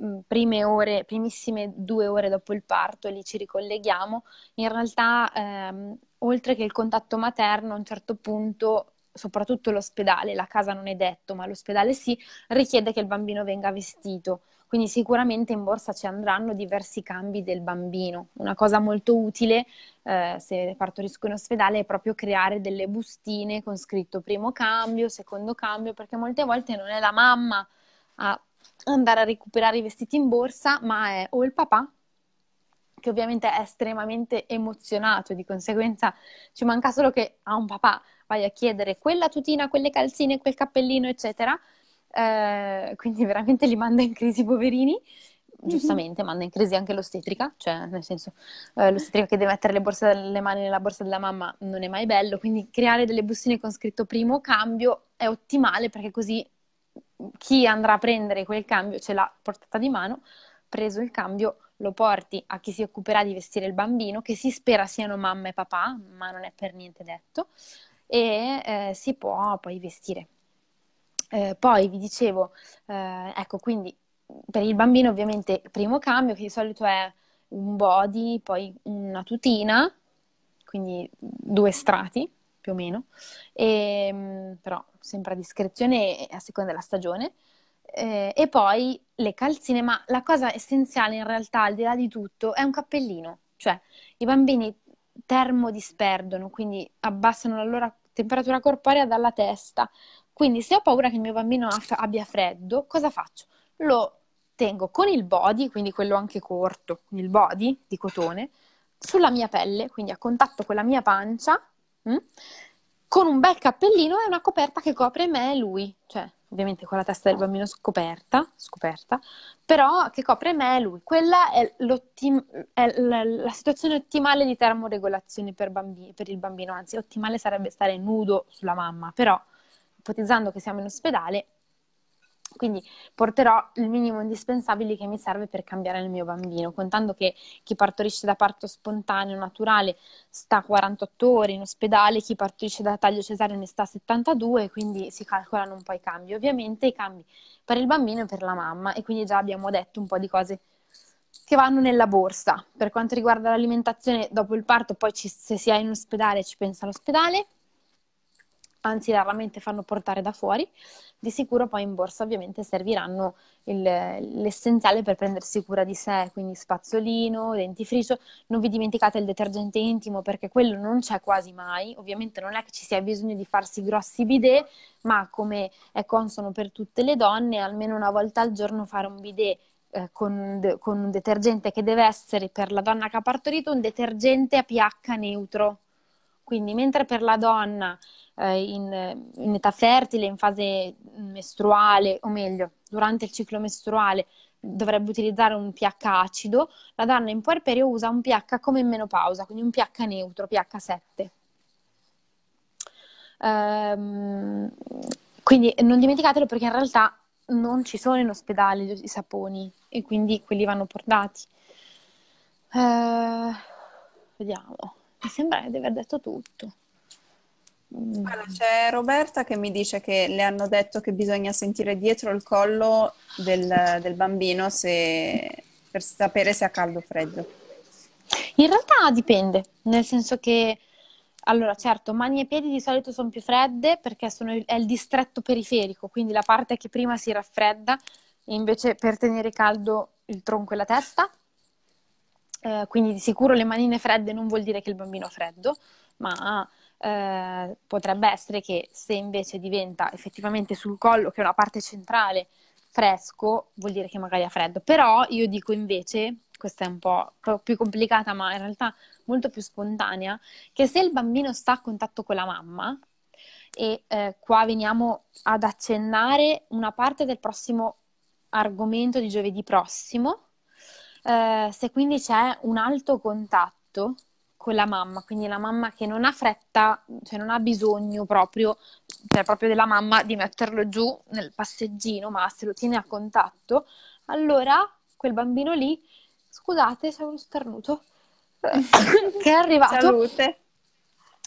Mm, prime ore, primissime due ore dopo il parto, e lì ci ricolleghiamo, in realtà ehm, oltre che il contatto materno, a un certo punto, soprattutto l'ospedale, la casa non è detto, ma l'ospedale sì, richiede che il bambino venga vestito. Quindi sicuramente in borsa ci andranno diversi cambi del bambino. Una cosa molto utile eh, se partorisco in ospedale è proprio creare delle bustine con scritto primo cambio, secondo cambio, perché molte volte non è la mamma a andare a recuperare i vestiti in borsa, ma è o il papà, che ovviamente è estremamente emozionato, di conseguenza ci manca solo che a un papà vai a chiedere quella tutina, quelle calzine, quel cappellino, eccetera. Eh, quindi veramente li manda in crisi, poverini mhm. giustamente manda in crisi anche l'ostetrica, cioè nel senso eh, l'ostetrica che deve mettere le, borse, le, mani nella borsa della mamma non è mai bello, quindi creare delle bustine con scritto primo cambio è ottimale perché così chi andrà a prendere quel cambio ce l'ha portata di mano, preso il cambio lo porti a chi si occuperà di vestire il bambino, che si spera siano mamma e papà, ma non è per niente detto, e eh, si può poi vestire. Eh, poi vi dicevo, eh, ecco, quindi per il bambino ovviamente primo cambio, che di solito è un body, poi una tutina, quindi due strati, più o meno, e, ehm, però sempre a discrezione a seconda della stagione. Eh, e poi le calzine, ma la cosa essenziale in realtà, al di là di tutto, è un cappellino. Cioè, i bambini termodisperdono, quindi abbassano la loro temperatura corporea dalla testa. Quindi se ho paura che il mio bambino abbia freddo, cosa faccio? Lo tengo con il body, quindi quello anche corto, il body di cotone, sulla mia pelle, quindi a contatto con la mia pancia Mm? con un bel cappellino e una coperta che copre me e lui, cioè ovviamente con la testa del bambino scoperta, scoperta però che copre me e lui. Quella è, è la, la, situazione ottimale di termoregolazione per, bambini, per il bambino, anzi ottimale sarebbe stare nudo sulla mamma, però ipotizzando che siamo in ospedale quindi porterò il minimo indispensabile che mi serve per cambiare il mio bambino, contando che chi partorisce da parto spontaneo, naturale, sta 48 ore in ospedale, chi partorisce da taglio cesareo ne sta 72, quindi si calcolano un po' i cambi. Ovviamente i cambi per il bambino e per la mamma, e quindi già abbiamo detto un po' di cose che vanno nella borsa. Per quanto riguarda l'alimentazione dopo il parto, poi ci, se si è in ospedale ci pensa l'ospedale, anzi raramente fanno portare da fuori, di sicuro poi in borsa ovviamente serviranno il, l'essenziale per prendersi cura di sé, quindi spazzolino, dentifricio, non vi dimenticate il detergente intimo perché quello non c'è quasi mai, ovviamente non è che ci sia bisogno di farsi grossi bidet, ma come è consono per tutte le donne, almeno una volta al giorno fare un bidet eh, con, con un detergente che deve essere per la donna che ha partorito un detergente a pH neutro, quindi mentre per la donna eh, in, in, età fertile, in fase mestruale, o meglio, durante il ciclo mestruale, dovrebbe utilizzare un pH acido, la donna in puerperio usa un pH come in menopausa, quindi un pH neutro, pH 7. Ehm, quindi non dimenticatelo perché in realtà non ci sono in ospedale i saponi e quindi quelli vanno portati. Eh, vediamo. Mi sembra di aver detto tutto. Mm. Guarda, c'è Roberta che mi dice che le hanno detto che bisogna sentire dietro il collo del, del bambino se, per sapere se ha caldo o freddo. In realtà dipende, nel senso che allora, certo, mani e piedi di solito sono più fredde perché il, è il distretto periferico, quindi la parte che prima si raffredda, invece per tenere caldo il tronco e la testa. Eh, quindi di sicuro le manine fredde non vuol dire che il bambino è freddo, ma eh, potrebbe essere che se invece diventa effettivamente sul collo, che è una parte centrale, fresco, vuol dire che magari ha freddo. Però io dico invece, questa è un po' più complicata, ma in realtà molto più spontanea, che se il bambino sta a contatto con la mamma, e eh, qua veniamo ad accennare una parte del prossimo argomento di giovedì prossimo, eh, se quindi c'è un alto contatto con la mamma, quindi la mamma che non ha fretta, cioè non ha bisogno proprio, cioè proprio della mamma di metterlo giù nel passeggino, ma se lo tiene a contatto, allora quel bambino lì, scusate, c'è uno starnuto eh, *laughs* che è arrivato. Salute.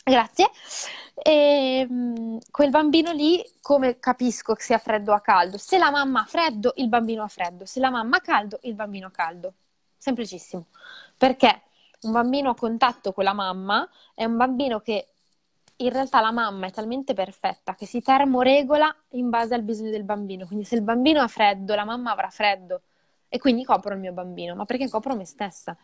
Grazie. E, ehm, quel bambino lì, come capisco che sia freddo a caldo? Se la mamma ha freddo, il bambino ha freddo. Se la mamma ha caldo, il bambino ha caldo. Semplicissimo. Perché un bambino a contatto con la mamma è un bambino che in realtà la mamma è talmente perfetta che si termoregola in base al bisogno del bambino. Quindi se il bambino ha freddo, la mamma avrà freddo e quindi copro il mio bambino, ma perché copro me stessa?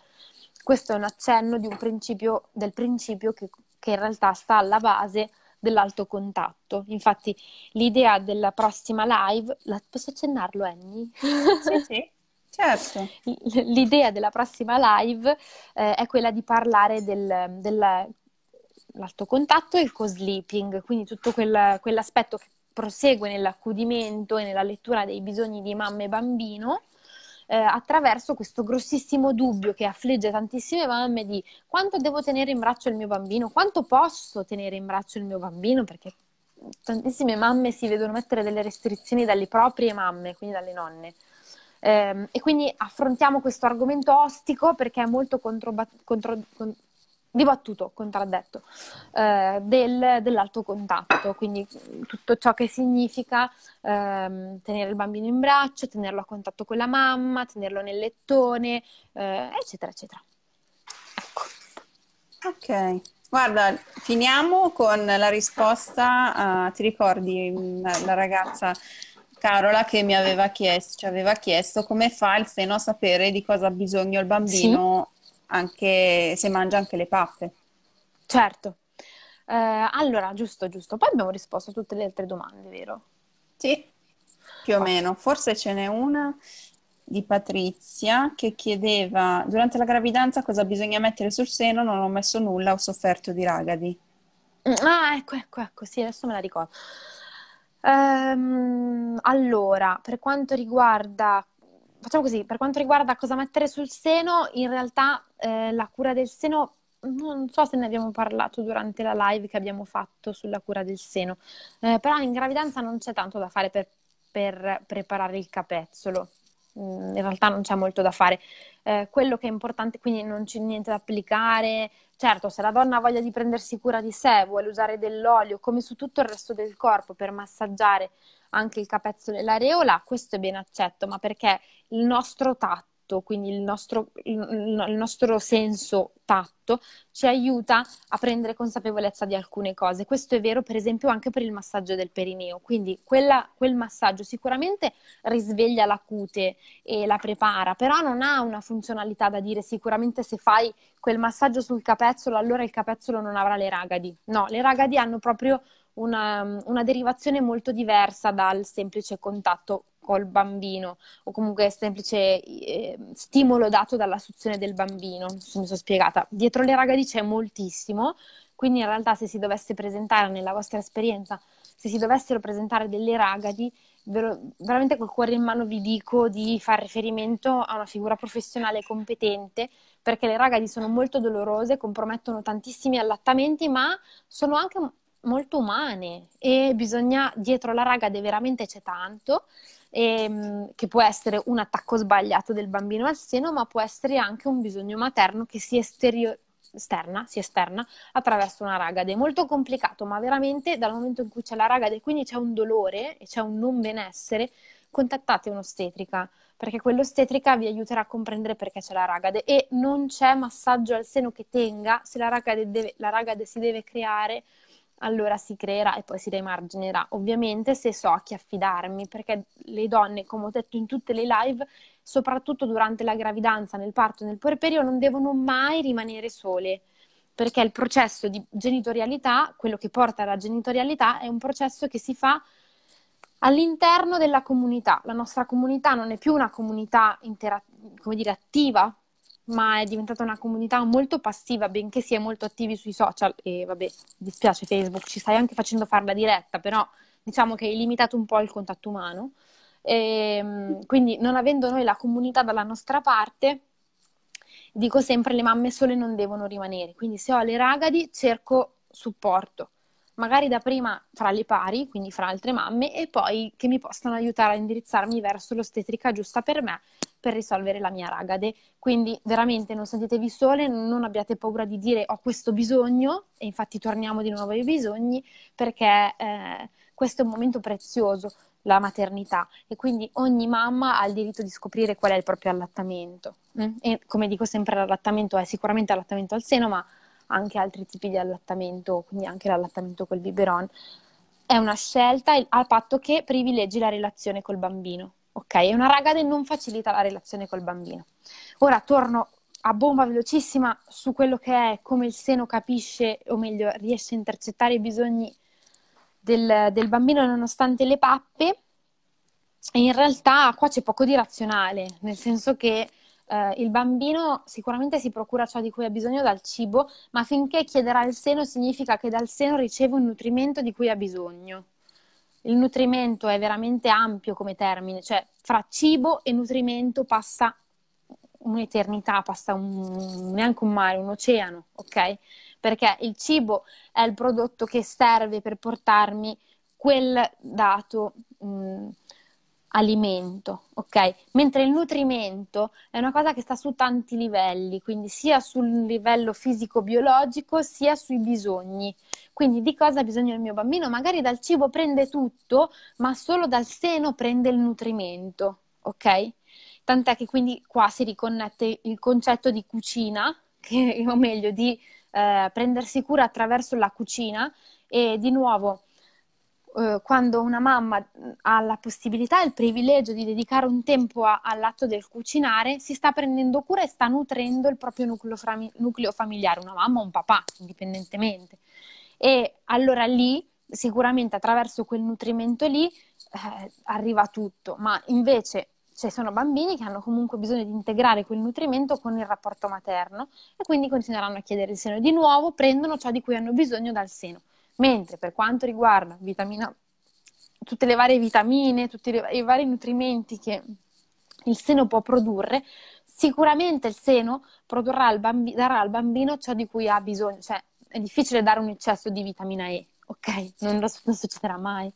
Questo è un accenno un principio, del principio che, che in realtà sta alla base dell'alto contatto. Infatti l'idea della prossima live, la, posso accennarlo Annie? Sì, sì. Certo. L'idea della prossima live eh, è quella di parlare del, dell'alto contatto e il co-sleeping, quindi tutto quel, quell'aspetto che prosegue nell'accudimento e nella lettura dei bisogni di mamma e bambino. Eh, attraverso questo grossissimo dubbio che affligge tantissime mamme di quanto devo tenere in braccio il mio bambino, quanto posso tenere in braccio il mio bambino, perché tantissime mamme si vedono mettere delle restrizioni dalle proprie mamme, quindi dalle nonne, eh, e quindi affrontiamo questo argomento ostico perché è molto controbattuto. Contro, con, dibattuto, contraddetto, eh, del, dell'alto contatto, quindi mm, tutto ciò che significa ehm, tenere il bambino in braccio, tenerlo a contatto con la mamma, tenerlo nel lettone, eh, eccetera, eccetera. Ecco. Ok, guarda, finiamo con la risposta, a, eh, ti ricordi mm, la ragazza Carola che mi aveva chiesto, ci aveva chiesto come fa il seno a sapere di cosa ha bisogno il bambino sì. anche se mangia anche le pappe. Certo. Eh, allora, giusto, giusto. Poi abbiamo risposto a tutte le altre domande, vero? Sì, più o meno. Forse ce n'è una di Patrizia che chiedeva durante la gravidanza cosa bisogna mettere sul seno, non ho messo nulla, ho sofferto di ragadi. Mm, ah, ecco, ecco, ecco, sì, adesso me la ricordo. Um, allora, per quanto riguarda facciamo così, per quanto riguarda cosa mettere sul seno, in realtà eh, la cura del seno, non so se ne abbiamo parlato durante la live che abbiamo fatto sulla cura del seno, eh, però in gravidanza non c'è tanto da fare per, per preparare il capezzolo. Mm, in realtà non c'è molto da fare. Eh, quello che è importante, quindi non c'è niente da applicare. Certo, se la donna ha voglia di prendersi cura di sé, vuole usare dell'olio, come su tutto il resto del corpo, per massaggiare anche il capezzolo e l'areola, questo è ben accetto, ma perché il nostro tatto tatto, quindi il nostro, il nostro senso tatto, ci aiuta a prendere consapevolezza di alcune cose. Questo è vero per esempio anche per il massaggio del perineo, quindi quella, quel massaggio sicuramente risveglia la cute e la prepara, però non ha una funzionalità da dire sicuramente se fai quel massaggio sul capezzolo allora il capezzolo non avrà le ragadi. No, le ragadi hanno proprio una, una derivazione molto diversa dal semplice contatto col bambino o comunque semplice eh, stimolo dato dall'assunzione del bambino, se mi sono spiegata. Dietro le ragadi c'è moltissimo, quindi in realtà se si dovesse presentare nella vostra esperienza, se si dovessero presentare delle ragadi, veramente col cuore in mano vi dico di fare riferimento a una figura professionale competente perché le ragadi sono molto dolorose, compromettono tantissimi allattamenti, ma sono anche molto umane e bisogna dietro la ragade veramente c'è tanto ehm, che può essere un attacco sbagliato del bambino al seno, ma può essere anche un bisogno materno che si esterior- esterna, si esterna attraverso una ragade. È molto complicato, ma veramente dal momento in cui c'è la ragade, quindi c'è un dolore e c'è un non benessere, contattate un'ostetrica perché quell'ostetrica vi aiuterà a comprendere perché c'è la ragade e non c'è massaggio al seno che tenga se la ragade, deve, la ragade si deve creare allora si creerà e poi si rimarginerà. Ovviamente se so a chi affidarmi, perché le donne, come ho detto in tutte le live, soprattutto durante la gravidanza, nel parto e nel puerperio, non devono mai rimanere sole, perché il processo di genitorialità, quello che porta alla genitorialità, è un processo che si fa all'interno della comunità. La nostra comunità non è più una comunità intera- dire, attiva, ma è diventata una comunità molto passiva, benché si è molto attivi sui social. E vabbè, dispiace Facebook, ci stai anche facendo fare la diretta, però diciamo che hai limitato un po' il contatto umano. E, ehm, quindi non avendo noi la comunità dalla nostra parte, dico sempre le mamme sole non devono rimanere. Quindi se ho le ragadi cerco supporto, magari da prima fra le pari, quindi fra altre mamme, e poi che mi possano aiutare a indirizzarmi verso l'ostetrica giusta per me per risolvere la mia ragade. Quindi veramente non sentitevi sole, non abbiate paura di dire ho questo bisogno, e infatti torniamo di nuovo ai bisogni, perché eh, questo è un momento prezioso, la maternità, e quindi ogni mamma ha il diritto di scoprire qual è il proprio allattamento. Mm? E come dico sempre, l'allattamento è sicuramente allattamento al seno, ma anche altri tipi di allattamento, quindi anche l'allattamento col biberon. È una scelta al patto che privilegi la relazione col bambino ok? È una raga che non facilita la relazione col bambino. Ora torno a bomba velocissima su quello che è come il seno capisce, o meglio, riesce a intercettare i bisogni del, del bambino nonostante le pappe. E in realtà qua c'è poco di razionale, nel senso che eh, il bambino sicuramente si procura ciò di cui ha bisogno dal cibo, ma finché chiederà il seno significa che dal seno riceve un nutrimento di cui ha bisogno il nutrimento è veramente ampio come termine, cioè fra cibo e nutrimento passa un'eternità, passa un, neanche un mare, un oceano, ok? Perché il cibo è il prodotto che serve per portarmi quel dato. Mh, mm, alimento, ok? Mentre il nutrimento è una cosa che sta su tanti livelli, quindi sia sul livello fisico-biologico sia sui bisogni. Quindi di cosa ha bisogno il mio bambino? Magari dal cibo prende tutto, ma solo dal seno prende il nutrimento, ok? Tant'è che quindi qua si riconnette il concetto di cucina, *laughs* che, o meglio di eh, prendersi cura attraverso la cucina e di nuovo eh, quando una mamma mm, ha la possibilità e il privilegio di dedicare un tempo a, all'atto del cucinare, si sta prendendo cura e sta nutrendo il proprio nucleo, fami- nucleo familiare, una mamma o un papà, indipendentemente. E allora lì, sicuramente attraverso quel nutrimento lì, eh, arriva tutto, ma invece ci cioè sono bambini che hanno comunque bisogno di integrare quel nutrimento con il rapporto materno e quindi continueranno a chiedere il seno di nuovo, prendono ciò di cui hanno bisogno dal seno. Mentre per quanto riguarda vitamina, tutte le varie vitamine, tutti i vari nutrimenti che il seno può produrre, sicuramente il seno produrrà al bambi- darà al bambino ciò di cui ha bisogno, cioè è difficile dare un eccesso di vitamina E, ok? Non, non succederà mai.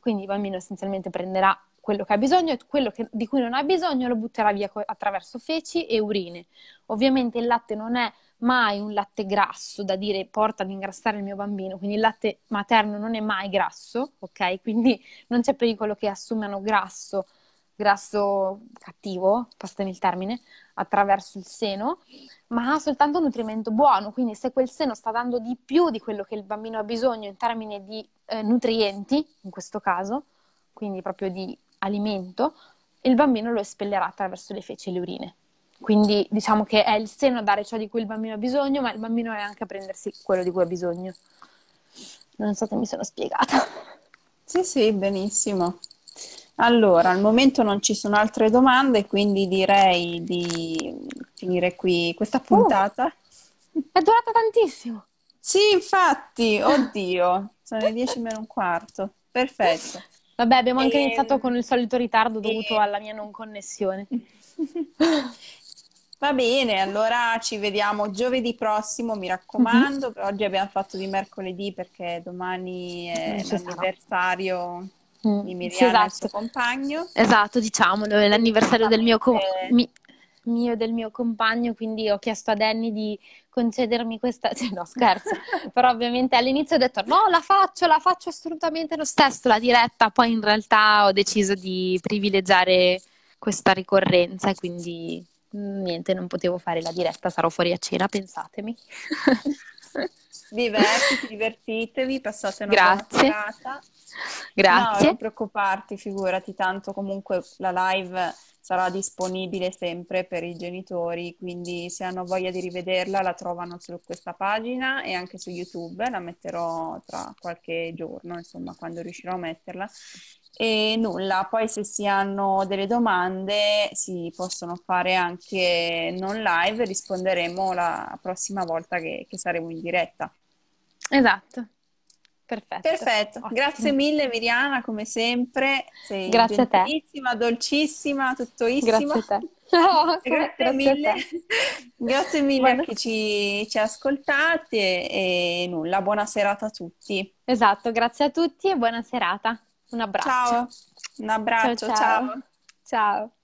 Quindi il bambino essenzialmente prenderà quello che ha bisogno e quello che, di cui non ha bisogno lo butterà via co- attraverso feci e urine. Ovviamente il latte non è mai un latte grasso da dire porta ad ingrassare il mio bambino, quindi il latte materno non è mai grasso, ok? Quindi non c'è pericolo che assumano grasso, grasso cattivo, passami il termine, attraverso il seno, ma ha soltanto un nutrimento buono, quindi se quel seno sta dando di più di quello che il bambino ha bisogno in termini di eh, nutrienti, in questo caso, quindi proprio di alimento, il bambino lo espellerà attraverso le feci e le urine. Quindi diciamo che è il seno a dare ciò di cui il bambino ha bisogno, ma il bambino è anche a prendersi quello di cui ha bisogno. Non so se mi sono spiegata. Sì, sì, benissimo. Allora, al momento non ci sono altre domande, quindi direi di finire qui questa oh, puntata. Oh, è durata tantissimo. Sì, infatti, oddio, sono le 10 meno un quarto. Perfetto. Vabbè, abbiamo anche e... Ehm, iniziato con il solito ritardo dovuto e... Eh. alla mia non connessione. *laughs* Va bene, allora ci vediamo giovedì prossimo, mi raccomando. Mm-hmm. Oggi abbiamo fatto di mercoledì perché domani è mm, l'anniversario mm. di Miriam sì, esatto. e il suo esatto. compagno. Esatto, diciamolo, è l'anniversario del mio, com- mi- mio del mio compagno, quindi ho chiesto a Danny di concedermi questa... *laughs* Cioè, no, scherzo. *laughs* Però ovviamente all'inizio ho detto no, la faccio, la faccio assolutamente lo stesso, la diretta. Poi in realtà ho deciso di privilegiare questa ricorrenza, e quindi niente, non potevo fare la diretta, sarò fuori a cena, pensatemi. *laughs* Divertiti, divertitevi, passate una Grazie. buona serata. Grazie. No, non preoccuparti, figurati, tanto comunque la live sarà disponibile sempre per i genitori, quindi se hanno voglia di rivederla la trovano su questa pagina e anche su YouTube, la metterò tra qualche giorno, insomma, quando riuscirò a metterla. E nulla, poi se si hanno delle domande si possono fare anche non live, risponderemo la prossima volta che, che saremo in diretta. Esatto. Perfetto. Perfetto. Grazie mille Miriana, come sempre. Sei grazie a te. dolcissima, tuttoissima. Grazie a te. *laughs* Oh, grazie, grazie, mille. A te. grazie mille Buona... a ci, ci ha e nulla, buona serata a tutti. Esatto, grazie a tutti e buona serata. Un abbraccio. Ciao, un abbraccio, ciao. ciao. ciao.